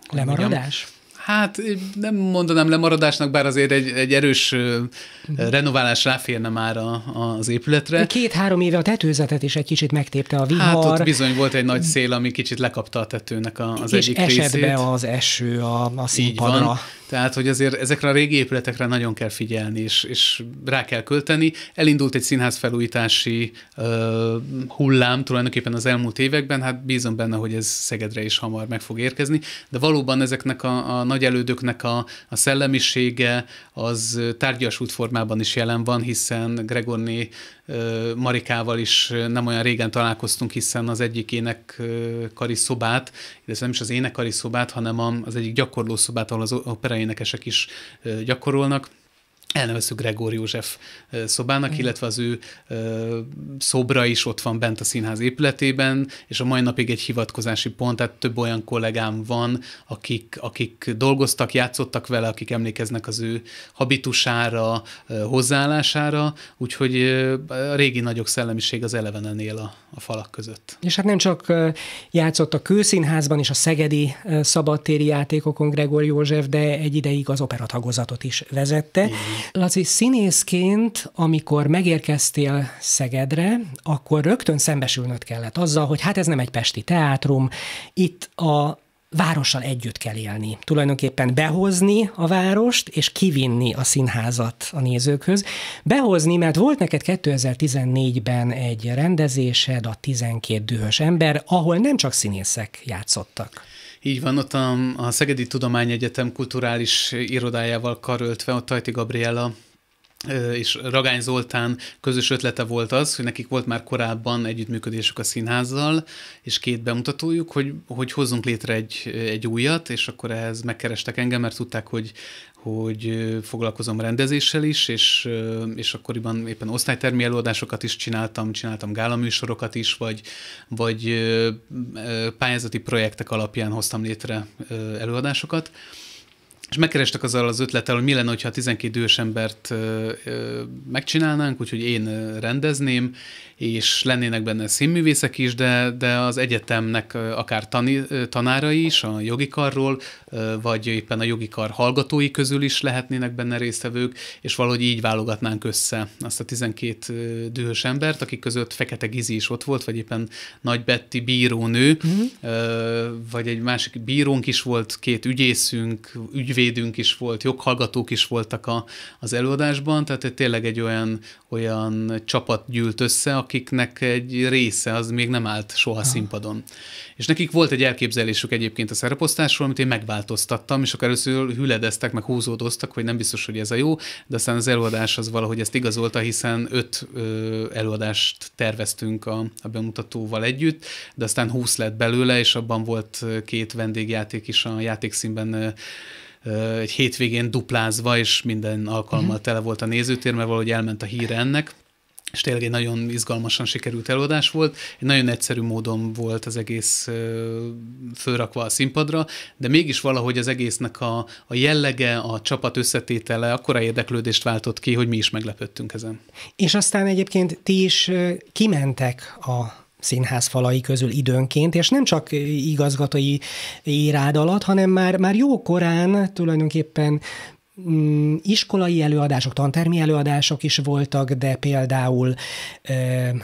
Lemaradás? Mondjam, Hát nem mondanám lemaradásnak, bár azért egy, egy erős mhm. renoválás ráférne már a, az épületre. Két-három éve a tetőzetet is egy kicsit megtépte a vihar. Hát ott bizony volt egy nagy szél, ami kicsit lekapta a tetőnek a, az és egyik esett részét. be az eső a, a színpadra. Így van. Tehát, hogy azért ezekre a régi épületekre nagyon kell figyelni, és, és rá kell költeni. Elindult egy színház felújítási uh, hullám tulajdonképpen az elmúlt években, hát bízom benne, hogy ez Szegedre is hamar meg fog érkezni, de valóban ezeknek a, a nagy elődöknek a, a szellemisége az tárgyasult formában is jelen van, hiszen Gregorné Marikával is nem olyan régen találkoztunk, hiszen az egyik énekkari szobát, illetve nem is az énekkari szobát, hanem az egyik gyakorló szobát, ahol az operaénekesek is gyakorolnak, elnevezzük Gregor József szobának, mhm. illetve az ő szobra is ott van bent a színház épületében, és a mai napig egy hivatkozási pont, tehát több olyan kollégám van, akik, akik dolgoztak, játszottak vele, akik emlékeznek az ő habitusára, hozzáállására, úgyhogy a régi nagyok szellemiség az elevenen él a, a falak között. És hát nem csak játszott a Kőszínházban és a Szegedi szabadtéri játékokon Gregor József, de egy ideig az operatagozatot is vezette. Igen. Laci, színészként, amikor megérkeztél Szegedre, akkor rögtön szembesülnöd kellett azzal, hogy hát ez nem egy pesti teátrum, itt a várossal együtt kell élni. Tulajdonképpen behozni a várost, és kivinni a színházat a nézőkhöz. Behozni, mert volt neked 2014-ben egy rendezésed, a 12 dühös ember, ahol nem csak színészek játszottak. Így van, ott a, a Szegedi Tudományegyetem kulturális irodájával karöltve, ott Tajti Gabriela és Ragány Zoltán közös ötlete volt az, hogy nekik volt már korábban együttműködésük a színházzal, és két bemutatójuk, hogy, hogy hozzunk létre egy, egy újat, és akkor ehhez megkerestek engem, mert tudták, hogy, hogy foglalkozom rendezéssel is, és, és akkoriban éppen osztálytermi előadásokat is csináltam, csináltam gálaműsorokat is, vagy, vagy pályázati projektek alapján hoztam létre előadásokat és megkerestek azzal az ötlettel, hogy mi lenne, ha 12 idős embert megcsinálnánk, úgyhogy én rendezném, és lennének benne színművészek is, de, de az egyetemnek akár tani, tanárai is, a jogi karról, vagy éppen a jogi kar hallgatói közül is lehetnének benne résztvevők, és valahogy így válogatnánk össze azt a 12 dühös embert, akik között Fekete Gizi is ott volt, vagy éppen Nagy Betty bírónő, mm-hmm. vagy egy másik bírónk is volt, két ügyészünk, ügyvédünk, ügyvédünk is volt, joghallgatók is voltak a, az előadásban, tehát tényleg egy olyan, olyan csapat gyűlt össze, akiknek egy része az még nem állt soha Aha. színpadon. És nekik volt egy elképzelésük egyébként a szereposztásról, amit én megváltoztattam, és akkor először hüledeztek, meg húzódoztak, hogy nem biztos, hogy ez a jó, de aztán az előadás az valahogy ezt igazolta, hiszen öt ö, előadást terveztünk a, a bemutatóval együtt, de aztán húsz lett belőle, és abban volt két vendégjáték is a játékszínben egy hétvégén duplázva, és minden alkalommal uh-huh. tele volt a nézőtér, mert valahogy elment a híre ennek és tényleg egy nagyon izgalmasan sikerült előadás volt. Egy nagyon egyszerű módon volt az egész fölrakva a színpadra, de mégis valahogy az egésznek a, a jellege, a csapat összetétele akkora érdeklődést váltott ki, hogy mi is meglepődtünk ezen. És aztán egyébként ti is kimentek a színház falai közül időnként, és nem csak igazgatói írád alatt, hanem már, már jó korán tulajdonképpen Mm, iskolai előadások, tantermi előadások is voltak, de például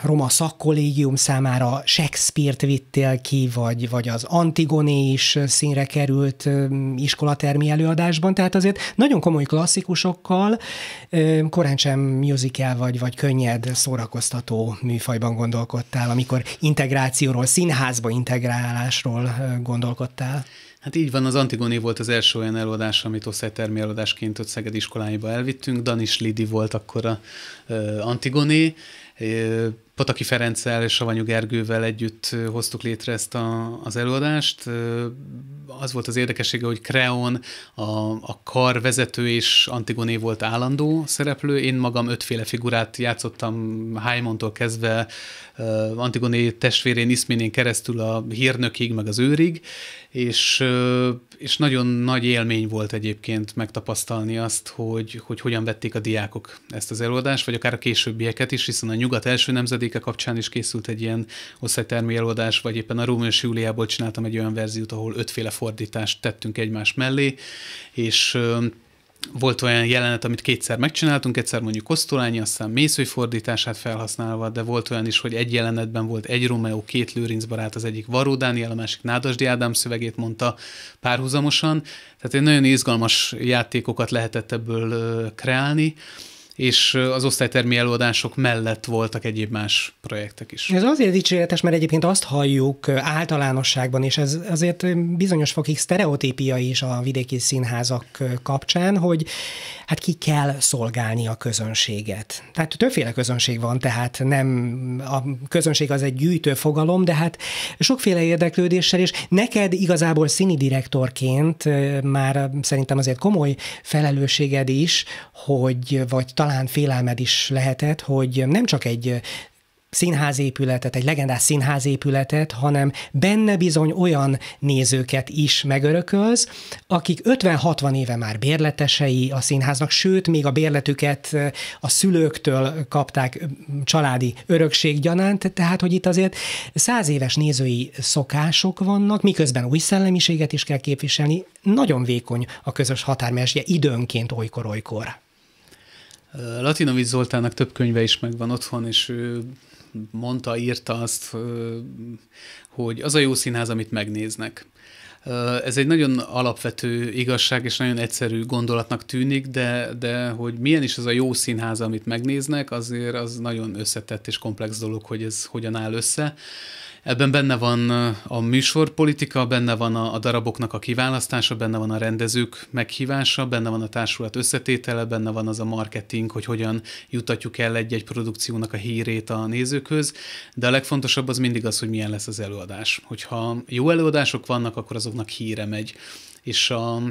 roma szakkollégium számára Shakespeare-t vittél ki, vagy, vagy az Antigoné is színre került iskolatermi előadásban, tehát azért nagyon komoly klasszikusokkal ö, korán sem musical vagy, vagy könnyed szórakoztató műfajban gondolkodtál, amikor integrációról, színházba integrálásról gondolkodtál? Hát így van, az Antigoni volt az első olyan előadás, amit osztálytermi előadásként ott Szeged iskoláiba elvittünk. Danis Lidi volt akkor a Antigoni. Pataki Ferenccel és Savanyú Gergővel együtt hoztuk létre ezt a, az előadást. Az volt az érdekessége, hogy Kreon, a, a kar vezető és Antigoné volt állandó szereplő. Én magam ötféle figurát játszottam Haimontól kezdve Antigoné testvérén, Iszménén keresztül a hírnökig, meg az őrig, és, és nagyon nagy élmény volt egyébként megtapasztalni azt, hogy, hogy hogyan vették a diákok ezt az előadást, vagy akár a későbbieket is, hiszen a nyugat első nemzedéke kapcsán is készült egy ilyen osztálytermi előadás, vagy éppen a Rómeó Júliából csináltam egy olyan verziót, ahol ötféle fordítást tettünk egymás mellé, és volt olyan jelenet, amit kétszer megcsináltunk, egyszer mondjuk Kosztolányi, aztán Mészői fordítását felhasználva, de volt olyan is, hogy egy jelenetben volt egy Romeo, két Lőrinc barát, az egyik Varó Dániel, a másik Nádasdi Ádám szövegét mondta párhuzamosan. Tehát egy nagyon izgalmas játékokat lehetett ebből kreálni és az osztálytermi előadások mellett voltak egyéb más projektek is. Ez azért dicséretes, mert egyébként azt halljuk általánosságban, és ez azért bizonyos fokig sztereotípia is a vidéki színházak kapcsán, hogy hát ki kell szolgálni a közönséget. Tehát többféle közönség van, tehát nem a közönség az egy gyűjtő fogalom, de hát sokféle érdeklődéssel, és neked igazából színi direktorként már szerintem azért komoly felelősséged is, hogy vagy talán talán félelmed is lehetett, hogy nem csak egy színházépületet, egy legendás színházépületet, hanem benne bizony olyan nézőket is megörökölsz, akik 50-60 éve már bérletesei a színháznak, sőt, még a bérletüket a szülőktől kapták családi örökség gyanánt, tehát, hogy itt azért száz éves nézői szokások vannak, miközben új szellemiséget is kell képviselni, nagyon vékony a közös határmesje időnként olykor-olykor. Latinovics Zoltánnak több könyve is megvan otthon, és ő mondta, írta azt, hogy az a jó színház, amit megnéznek. Ez egy nagyon alapvető igazság, és nagyon egyszerű gondolatnak tűnik, de, de hogy milyen is az a jó színház, amit megnéznek, azért az nagyon összetett és komplex dolog, hogy ez hogyan áll össze. Ebben benne van a műsorpolitika, benne van a, a daraboknak a kiválasztása, benne van a rendezők meghívása, benne van a társulat összetétele, benne van az a marketing, hogy hogyan jutatjuk el egy-egy produkciónak a hírét a nézőkhöz, de a legfontosabb az mindig az, hogy milyen lesz az előadás. Hogyha jó előadások vannak, akkor azoknak híre megy. És a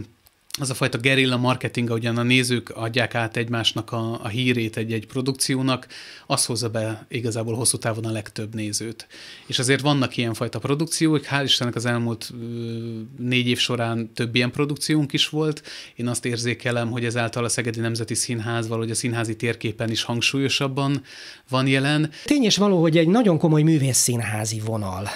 az a fajta gerilla marketing, ahogyan a nézők adják át egymásnak a, a hírét egy-egy produkciónak, az hozza be igazából hosszú távon a legtöbb nézőt. És azért vannak ilyenfajta produkciók, hál' Istennek az elmúlt négy év során több ilyen produkciónk is volt. Én azt érzékelem, hogy ezáltal a Szegedi Nemzeti Színház valahogy a színházi térképen is hangsúlyosabban van jelen. Tény és való, hogy egy nagyon komoly művészszínházi vonal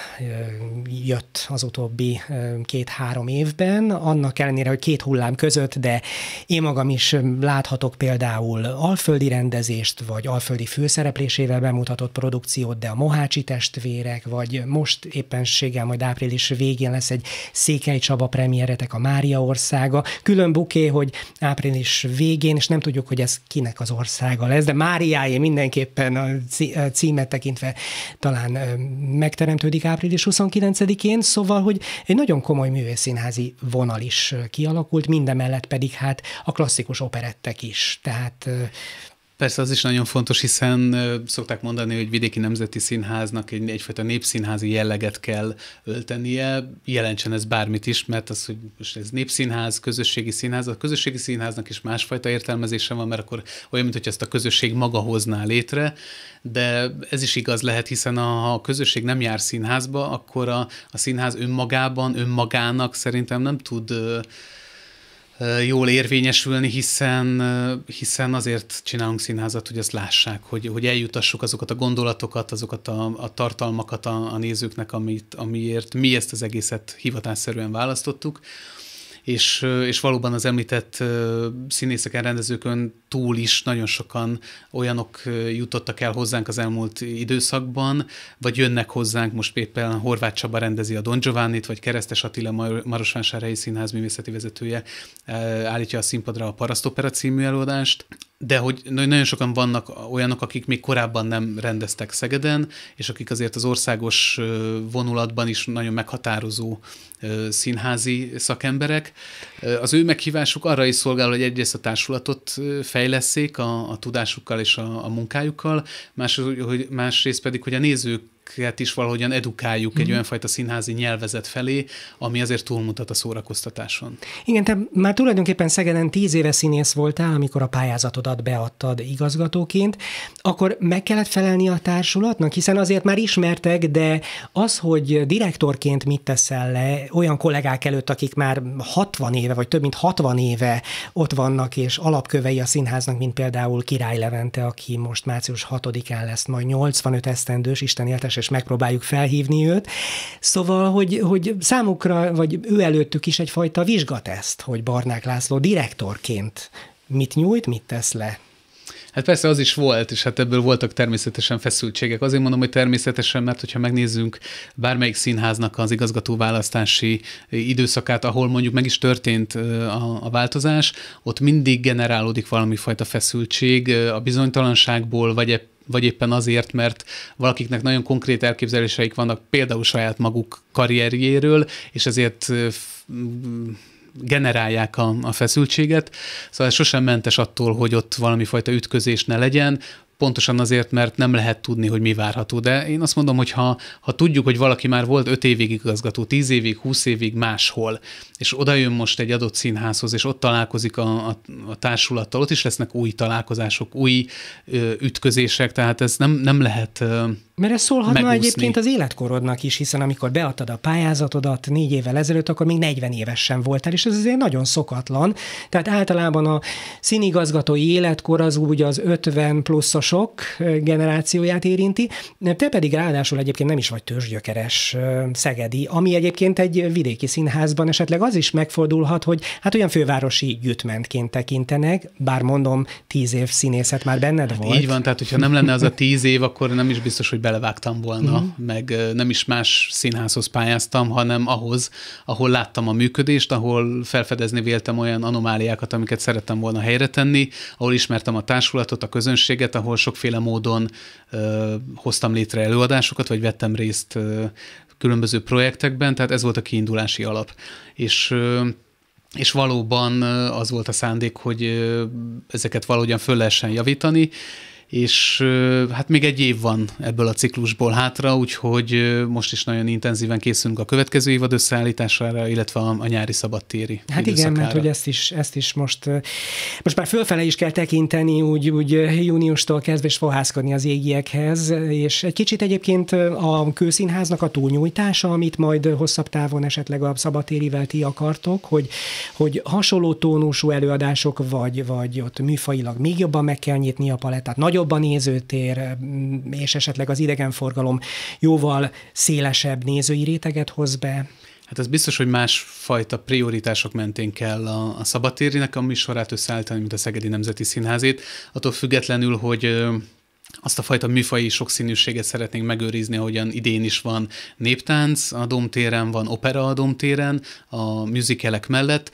jött az utóbbi két-három évben, annak ellenére, hogy két hullám reklám között, de én magam is láthatok például alföldi rendezést, vagy alföldi főszereplésével bemutatott produkciót, de a Mohácsi testvérek, vagy most éppenséggel majd április végén lesz egy Székely Csaba premieretek a Mária országa. Külön buké, hogy április végén, és nem tudjuk, hogy ez kinek az országa lesz, de Máriáé mindenképpen a címet tekintve talán megteremtődik április 29-én, szóval, hogy egy nagyon komoly művészínházi vonal is kialakult, mind mindemellett pedig hát a klasszikus operettek is. Tehát Persze az is nagyon fontos, hiszen szokták mondani, hogy vidéki nemzeti színháznak egy, egyfajta népszínházi jelleget kell öltenie, jelentsen ez bármit is, mert az, hogy most ez népszínház, közösségi színház, a közösségi színháznak is másfajta értelmezése van, mert akkor olyan, mintha ezt a közösség maga hozná létre, de ez is igaz lehet, hiszen a, ha a közösség nem jár színházba, akkor a, a színház önmagában, önmagának szerintem nem tud jól érvényesülni, hiszen, hiszen azért csinálunk színházat, hogy ezt lássák, hogy, hogy eljutassuk azokat a gondolatokat, azokat a, a tartalmakat a, a nézőknek, amit, amiért mi ezt az egészet hivatásszerűen választottuk és, és valóban az említett színészeken, rendezőkön túl is nagyon sokan olyanok jutottak el hozzánk az elmúlt időszakban, vagy jönnek hozzánk, most például Horváth Csaba rendezi a Don giovanni vagy Keresztes Attila Marosvásárhelyi Színház művészeti vezetője állítja a színpadra a Parasztopera című előadást, de hogy nagyon sokan vannak olyanok, akik még korábban nem rendeztek Szegeden, és akik azért az országos vonulatban is nagyon meghatározó színházi szakemberek. Az ő meghívásuk arra is szolgál, hogy egyrészt a társulatot fejleszék a, a tudásukkal és a, a munkájukkal, más, hogy, másrészt pedig, hogy a nézők gyerekeket is valahogyan edukáljuk mm egy mhm. olyan fajta színházi nyelvezet felé, ami azért túlmutat a szórakoztatáson. Igen, te már tulajdonképpen Szegeden tíz éve színész voltál, amikor a pályázatodat beadtad igazgatóként, akkor meg kellett felelni a társulatnak, hiszen azért már ismertek, de az, hogy direktorként mit teszel le olyan kollégák előtt, akik már 60 éve, vagy több mint 60 éve ott vannak, és alapkövei a színháznak, mint például Király Levente, aki most március 6-án lesz majd 85 esztendős, Isten éltes kedves, és megpróbáljuk felhívni őt. Szóval, hogy, hogy számukra, vagy ő előttük is egyfajta ezt, hogy Barnák László direktorként mit nyújt, mit tesz le. Hát persze az is volt, és hát ebből voltak természetesen feszültségek. Azért mondom, hogy természetesen, mert hogyha megnézzünk bármelyik színháznak az igazgatóválasztási időszakát, ahol mondjuk meg is történt a, a változás, ott mindig generálódik valami fajta feszültség a bizonytalanságból, vagy vagy éppen azért, mert valakiknek nagyon konkrét elképzeléseik vannak például saját maguk karrierjéről, és ezért generálják a, a feszültséget, szóval sosem mentes attól, hogy ott valami fajta ütközés ne legyen, pontosan azért, mert nem lehet tudni, hogy mi várható. De én azt mondom, hogy ha, ha tudjuk, hogy valaki már volt 5 évig igazgató, 10 évig, 20 évig máshol, és oda jön most egy adott színházhoz, és ott találkozik a, a, a társulattal, ott is lesznek új találkozások, új ö, ütközések, tehát ez nem, nem lehet... Ö, mert ez szólhatna megúszni. egyébként az életkorodnak is, hiszen amikor beadtad a pályázatodat négy évvel ezelőtt, akkor még 40 éves sem voltál, és ez azért nagyon szokatlan. Tehát általában a színigazgatói életkor az úgy az 50 pluszosok generációját érinti, te pedig ráadásul egyébként nem is vagy törzsgyökeres szegedi, ami egyébként egy vidéki színházban esetleg az is megfordulhat, hogy hát olyan fővárosi gyűjtmentként tekintenek, bár mondom, tíz év színészet már benned hát volt. Így van, tehát hogyha nem lenne az a tíz év, akkor nem is biztos, hogy be belevágtam volna, mm meg nem is más színházhoz pályáztam, hanem ahhoz, ahol láttam a működést, ahol felfedezni véltem olyan anomáliákat, amiket szerettem volna helyre tenni, ahol ismertem a társulatot, a közönséget, ahol sokféle módon ö, hoztam létre előadásokat, vagy vettem részt ö, különböző projektekben, tehát ez volt a kiindulási alap. És ö, és valóban az volt a szándék, hogy ezeket valahogyan föl lehessen javítani, és hát még egy év van ebből a ciklusból hátra, úgyhogy most is nagyon intenzíven készülünk a következő évad összeállítására, illetve a nyári szabadtéri Hát igen, mert hogy ezt is, ezt is most, most már fölfele is kell tekinteni, úgy, úgy júniustól kezdve és fohászkodni az égiekhez, és egy kicsit egyébként a kőszínháznak a túlnyújtása, amit majd hosszabb távon esetleg a szabadtérivel ti akartok, hogy, hogy hasonló tónusú előadások vagy, vagy ott műfailag még jobban meg kell nyitni a palettát, nagyon nagyobb a nézőtér, mm, és esetleg az idegenforgalom jóval szélesebb nézői réteget hoz be? Hát ez biztos, hogy másfajta prioritások mentén kell a, a szabatérinek a műsorát összeállítani, mint a Szegedi Nemzeti Színházét, attól függetlenül, hogy azt a fajta műfai sokszínűséget szeretnénk megőrizni, ahogyan idén is van néptánc a Domtéren, van opera a Domtéren, a műzikelek mellett.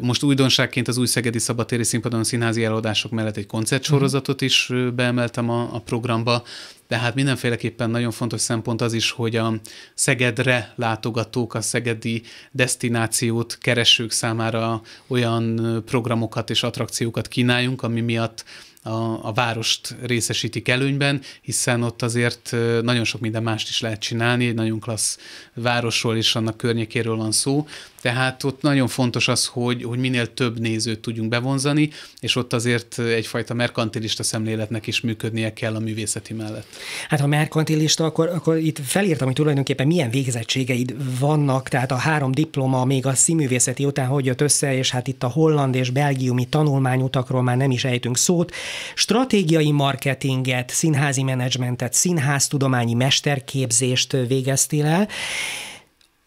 Most újdonságként az új Szegedi Szabadtéri Színpadon színházi előadások mellett egy koncertsorozatot is beemeltem a, a programba, de hát mindenféleképpen nagyon fontos szempont az is, hogy a Szegedre látogatók, a szegedi destinációt keresők számára olyan programokat és attrakciókat kínáljunk, ami miatt a, a várost részesítik előnyben, hiszen ott azért nagyon sok minden mást is lehet csinálni, egy nagyon klassz városról és annak környékéről van szó, tehát ott nagyon fontos az, hogy, hogy minél több nézőt tudjunk bevonzani, és ott azért egyfajta merkantilista szemléletnek is működnie kell a művészeti mellett. Hát ha merkantilista, akkor, akkor itt felírtam, hogy tulajdonképpen milyen végzettségeid vannak, tehát a három diploma még a színművészeti után hogy jött össze, és hát itt a holland és belgiumi tanulmányutakról már nem is ejtünk szót. Stratégiai marketinget, színházi menedzsmentet, színháztudományi mesterképzést végeztél el,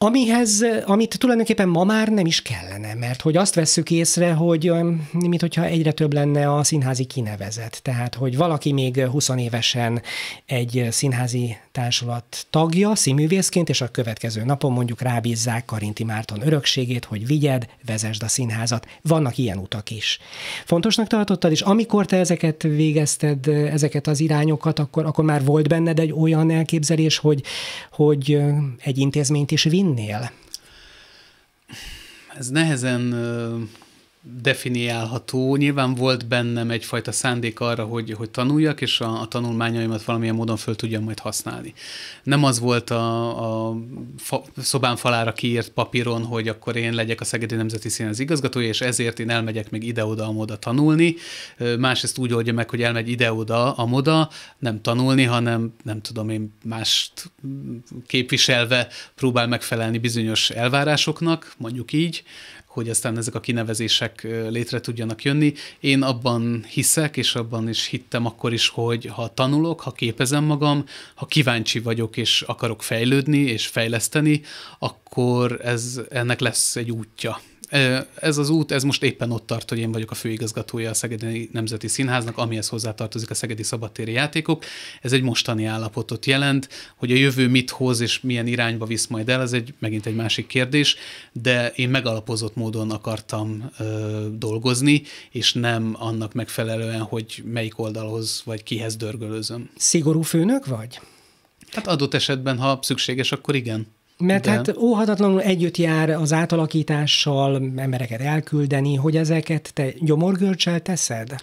amihez, eh, amit tulajdonképpen ma már nem is kellene, mert hogy azt vesszük észre, hogy mint hogyha egyre több lenne a színházi kinevezet. Tehát, hogy valaki még 20 évesen egy színházi társulat tagja, színművészként, és a következő napon mondjuk rábízzák Karinti Márton örökségét, hogy vigyed, vezesd a színházat. Vannak ilyen utak is. Fontosnak tartottad, és amikor te ezeket végezted, eh, ezeket az irányokat, akkor, akkor már volt benned egy olyan elképzelés, hogy, hogy eh, egy intézményt is vinni? lennél? Ez nehezen definiálható. Nyilván volt bennem egyfajta szándék arra, hogy, hogy tanuljak, és a, a tanulmányaimat valamilyen módon föl tudjam majd használni. Nem az volt a, a fa, szobám falára kiírt papíron, hogy akkor én legyek a Szegedi Nemzeti Színház igazgatója, és ezért én elmegyek még ide oda moda tanulni. Másrészt úgy oldja meg, hogy elmegy ide oda moda, nem tanulni, hanem nem tudom én mást képviselve próbál megfelelni bizonyos elvárásoknak, mondjuk így hogy aztán ezek a kinevezések létre tudjanak jönni. Én abban hiszek, és abban is hittem akkor is, hogy ha tanulok, ha képezem magam, ha kíváncsi vagyok, és akarok fejlődni, és fejleszteni, akkor ez, ennek lesz egy útja. Ez az út, ez most éppen ott tart, hogy én vagyok a főigazgatója a Szegedi Nemzeti Színháznak, amihez hozzátartozik a Szegedi Szabadtéri Játékok. Ez egy mostani állapotot jelent, hogy a jövő mit hoz és milyen irányba visz majd el, ez egy megint egy másik kérdés, de én megalapozott módon akartam ö, dolgozni, és nem annak megfelelően, hogy melyik oldalhoz vagy kihez dörgölözöm. Szigorú főnök vagy? Hát adott esetben, ha szükséges, akkor igen. Mert De... hát óhatatlanul együtt jár az átalakítással embereket elküldeni, hogy ezeket te gyomorgörcsel teszed?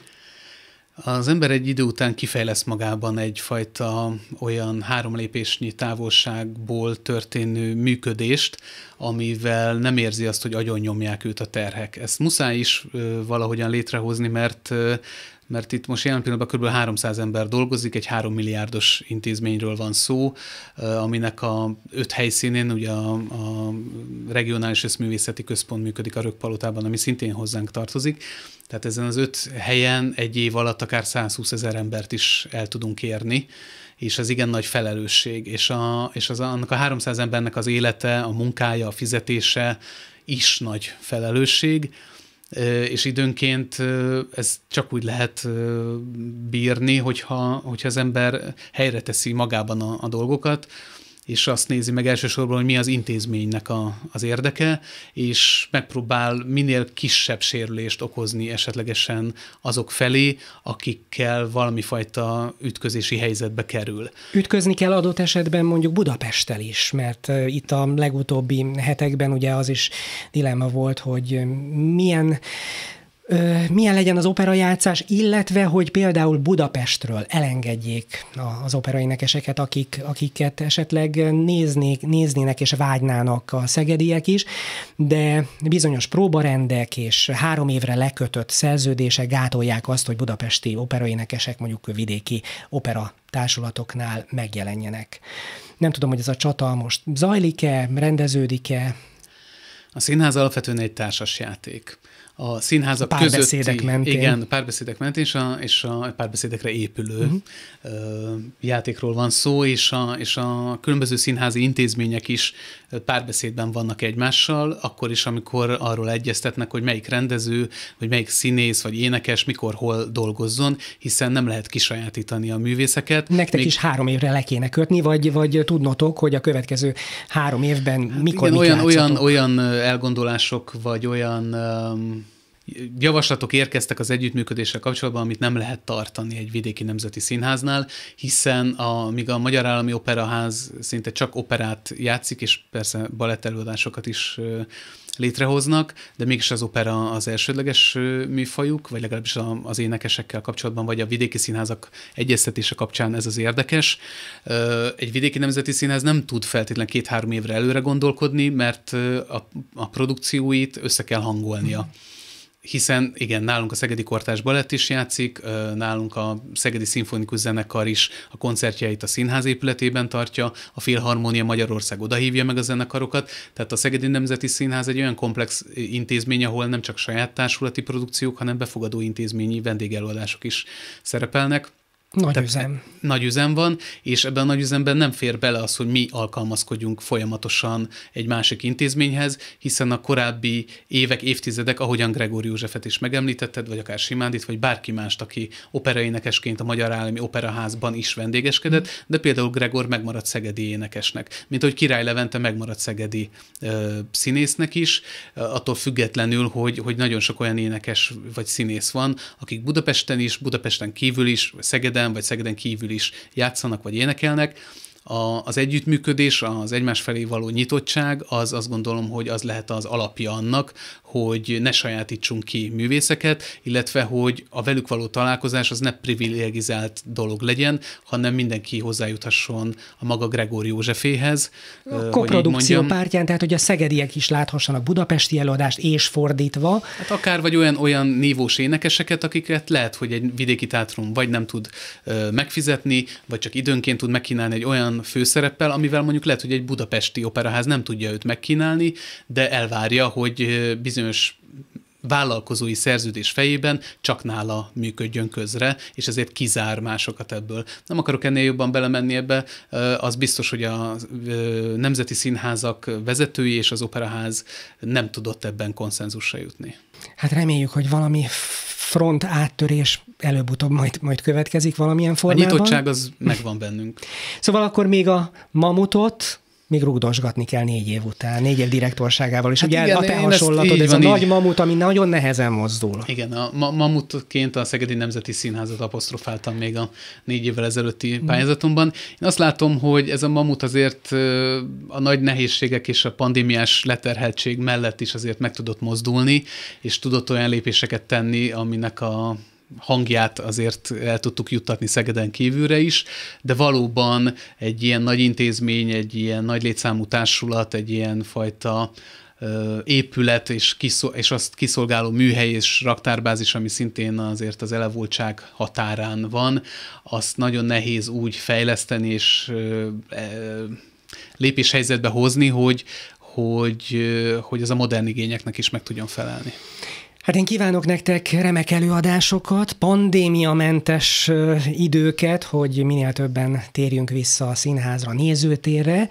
Az ember egy idő után kifejleszt magában egyfajta olyan három lépésnyi távolságból történő működést, amivel nem érzi azt, hogy agyon nyomják őt a terhek. Ezt muszáj is valahogyan létrehozni, mert mert itt most jelen pillanatban kb. 300 ember dolgozik, egy 3 milliárdos intézményről van szó, aminek a öt helyszínén, ugye a, a regionális összművészeti központ működik a Rökpalotában, ami szintén hozzánk tartozik, tehát ezen az öt helyen egy év alatt akár 120 ezer embert is el tudunk érni, és ez igen nagy felelősség, és, a, és az, annak a 300 embernek az élete, a munkája, a fizetése is nagy felelősség, és időnként ez csak úgy lehet bírni, hogyha, hogyha az ember helyre teszi magában a, a dolgokat, és azt nézi meg elsősorban, hogy mi az intézménynek a, az érdeke, és megpróbál minél kisebb sérülést okozni esetlegesen azok felé, akikkel valami fajta ütközési helyzetbe kerül. Ütközni kell adott esetben mondjuk Budapesttel is, mert itt a legutóbbi hetekben ugye az is dilemma volt, hogy milyen milyen legyen az operajátszás, illetve hogy például Budapestről elengedjék az operaénekeseket, akik, akiket esetleg néznék, néznének és vágynának a szegediek is, de bizonyos próbarendek és három évre lekötött szerződések gátolják azt, hogy budapesti operaénekesek mondjuk vidéki opera társulatoknál megjelenjenek. Nem tudom, hogy ez a csata most zajlik-e, rendeződik-e? A színház alapvetően egy társas játék a színházak párbeszédek közötti... mentén. Igen, párbeszédek mentén, és a, és a párbeszédekre épülő uh-huh. játékról van szó, és a, és a különböző színházi intézmények is párbeszédben vannak egymással, akkor is, amikor arról egyeztetnek, hogy melyik rendező, vagy melyik színész, vagy énekes mikor, hol dolgozzon, hiszen nem lehet kisajátítani a művészeket. Nektek Még... is három évre le kéne kötni, vagy, vagy tudnotok, hogy a következő három évben mikor hát igen, mikor olyan, olyan, olyan elgondolások, vagy olyan um, javaslatok érkeztek az együttműködéssel kapcsolatban, amit nem lehet tartani egy vidéki nemzeti színháznál, hiszen a, míg a Magyar Állami Operaház szinte csak operát játszik, és persze balettelőadásokat is létrehoznak, de mégis az opera az elsődleges műfajuk, vagy legalábbis az énekesekkel kapcsolatban, vagy a vidéki színházak egyeztetése kapcsán ez az érdekes. Egy vidéki nemzeti színház nem tud feltétlenül két-három évre előre gondolkodni, mert a, a produkcióit össze kell hangolnia. Mm hiszen igen, nálunk a Szegedi Kortás Balett is játszik, nálunk a Szegedi Szimfonikus Zenekar is a koncertjeit a színház épületében tartja, a Filharmónia Magyarország odahívja meg a zenekarokat, tehát a Szegedi Nemzeti Színház egy olyan komplex intézmény, ahol nem csak saját társulati produkciók, hanem befogadó intézményi vendégelőadások is szerepelnek. Nagy Tehát üzem. Nagy üzem van, és ebben a nagy üzemben nem fér bele az, hogy mi alkalmazkodjunk folyamatosan egy másik intézményhez, hiszen a korábbi évek, évtizedek, ahogyan Gregor Józsefet is megemlítetted, vagy akár Simándit, vagy bárki mást, aki operaénekesként a Magyar Állami Operaházban is vendégeskedett, de például Gregor megmaradt szegedi énekesnek, mint hogy Király Levente megmaradt szegedi ö, színésznek is, attól függetlenül, hogy, hogy nagyon sok olyan énekes vagy színész van, akik Budapesten is, Budapesten kívül is, Szeged Szegeden, vagy Szegeden kívül is játszanak, vagy énekelnek, a, az együttműködés, az egymás felé való nyitottság, az azt gondolom, hogy az lehet az alapja annak, hogy ne sajátítsunk ki művészeket, illetve hogy a velük való találkozás az ne privilegizált dolog legyen, hanem mindenki hozzájuthasson a maga Gregor Józseféhez. A koprodukció pártján, tehát hogy a szegediek is láthassanak budapesti előadást, és fordítva. Hát akár vagy olyan, olyan nívós énekeseket, akiket lehet, hogy egy vidéki tátrum vagy nem tud megfizetni, vagy csak időnként tud megkínálni egy olyan főszereppel, amivel mondjuk lehet, hogy egy budapesti operaház nem tudja őt megkínálni, de elvárja, hogy bizonyos bizonyos vállalkozói szerződés fejében csak nála működjön közre, és ezért kizár másokat ebből. Nem akarok ennél jobban belemenni ebbe, az biztos, hogy a nemzeti színházak vezetői és az operaház nem tudott ebben konszenzusra jutni. Hát reméljük, hogy valami front áttörés előbb-utóbb majd, majd következik valamilyen formában. A nyitottság az megvan bennünk. Szóval akkor még a mamutot, még rugdosgatni kell négy év után, négy év direktorságával, és hát ugye igen, a te hasonlatod, ez van, a nagy mamut, ami nagyon nehezen mozdul. Igen, a ma- mamutként a Szegedi Nemzeti Színházat apostrofáltam még a négy évvel ezelőtti mm. pályázatomban. Én azt látom, hogy ez a mamut azért a nagy nehézségek és a pandémiás leterheltség mellett is azért meg tudott mozdulni, és tudott olyan lépéseket tenni, aminek a hangját azért el tudtuk juttatni Szegeden kívülre is, de valóban egy ilyen nagy intézmény, egy ilyen nagy létszámú társulat, egy ilyen fajta épület és, kiszol, és azt kiszolgáló műhely és raktárbázis, ami szintén azért az elevoltság határán van, azt nagyon nehéz úgy fejleszteni és e, lépéshelyzetbe hozni, hogy, hogy, hogy ez a modern igényeknek is meg tudjon felelni. Hát én kívánok nektek remek előadásokat, pandémiamentes időket, hogy minél többen térjünk vissza a színházra, nézőtérre.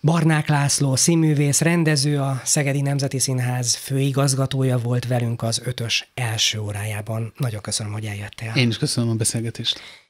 Barnák László, színművész, rendező, a Szegedi Nemzeti Színház főigazgatója volt velünk az ötös első órájában. Nagyon köszönöm, hogy eljöttél. Én is köszönöm a beszélgetést.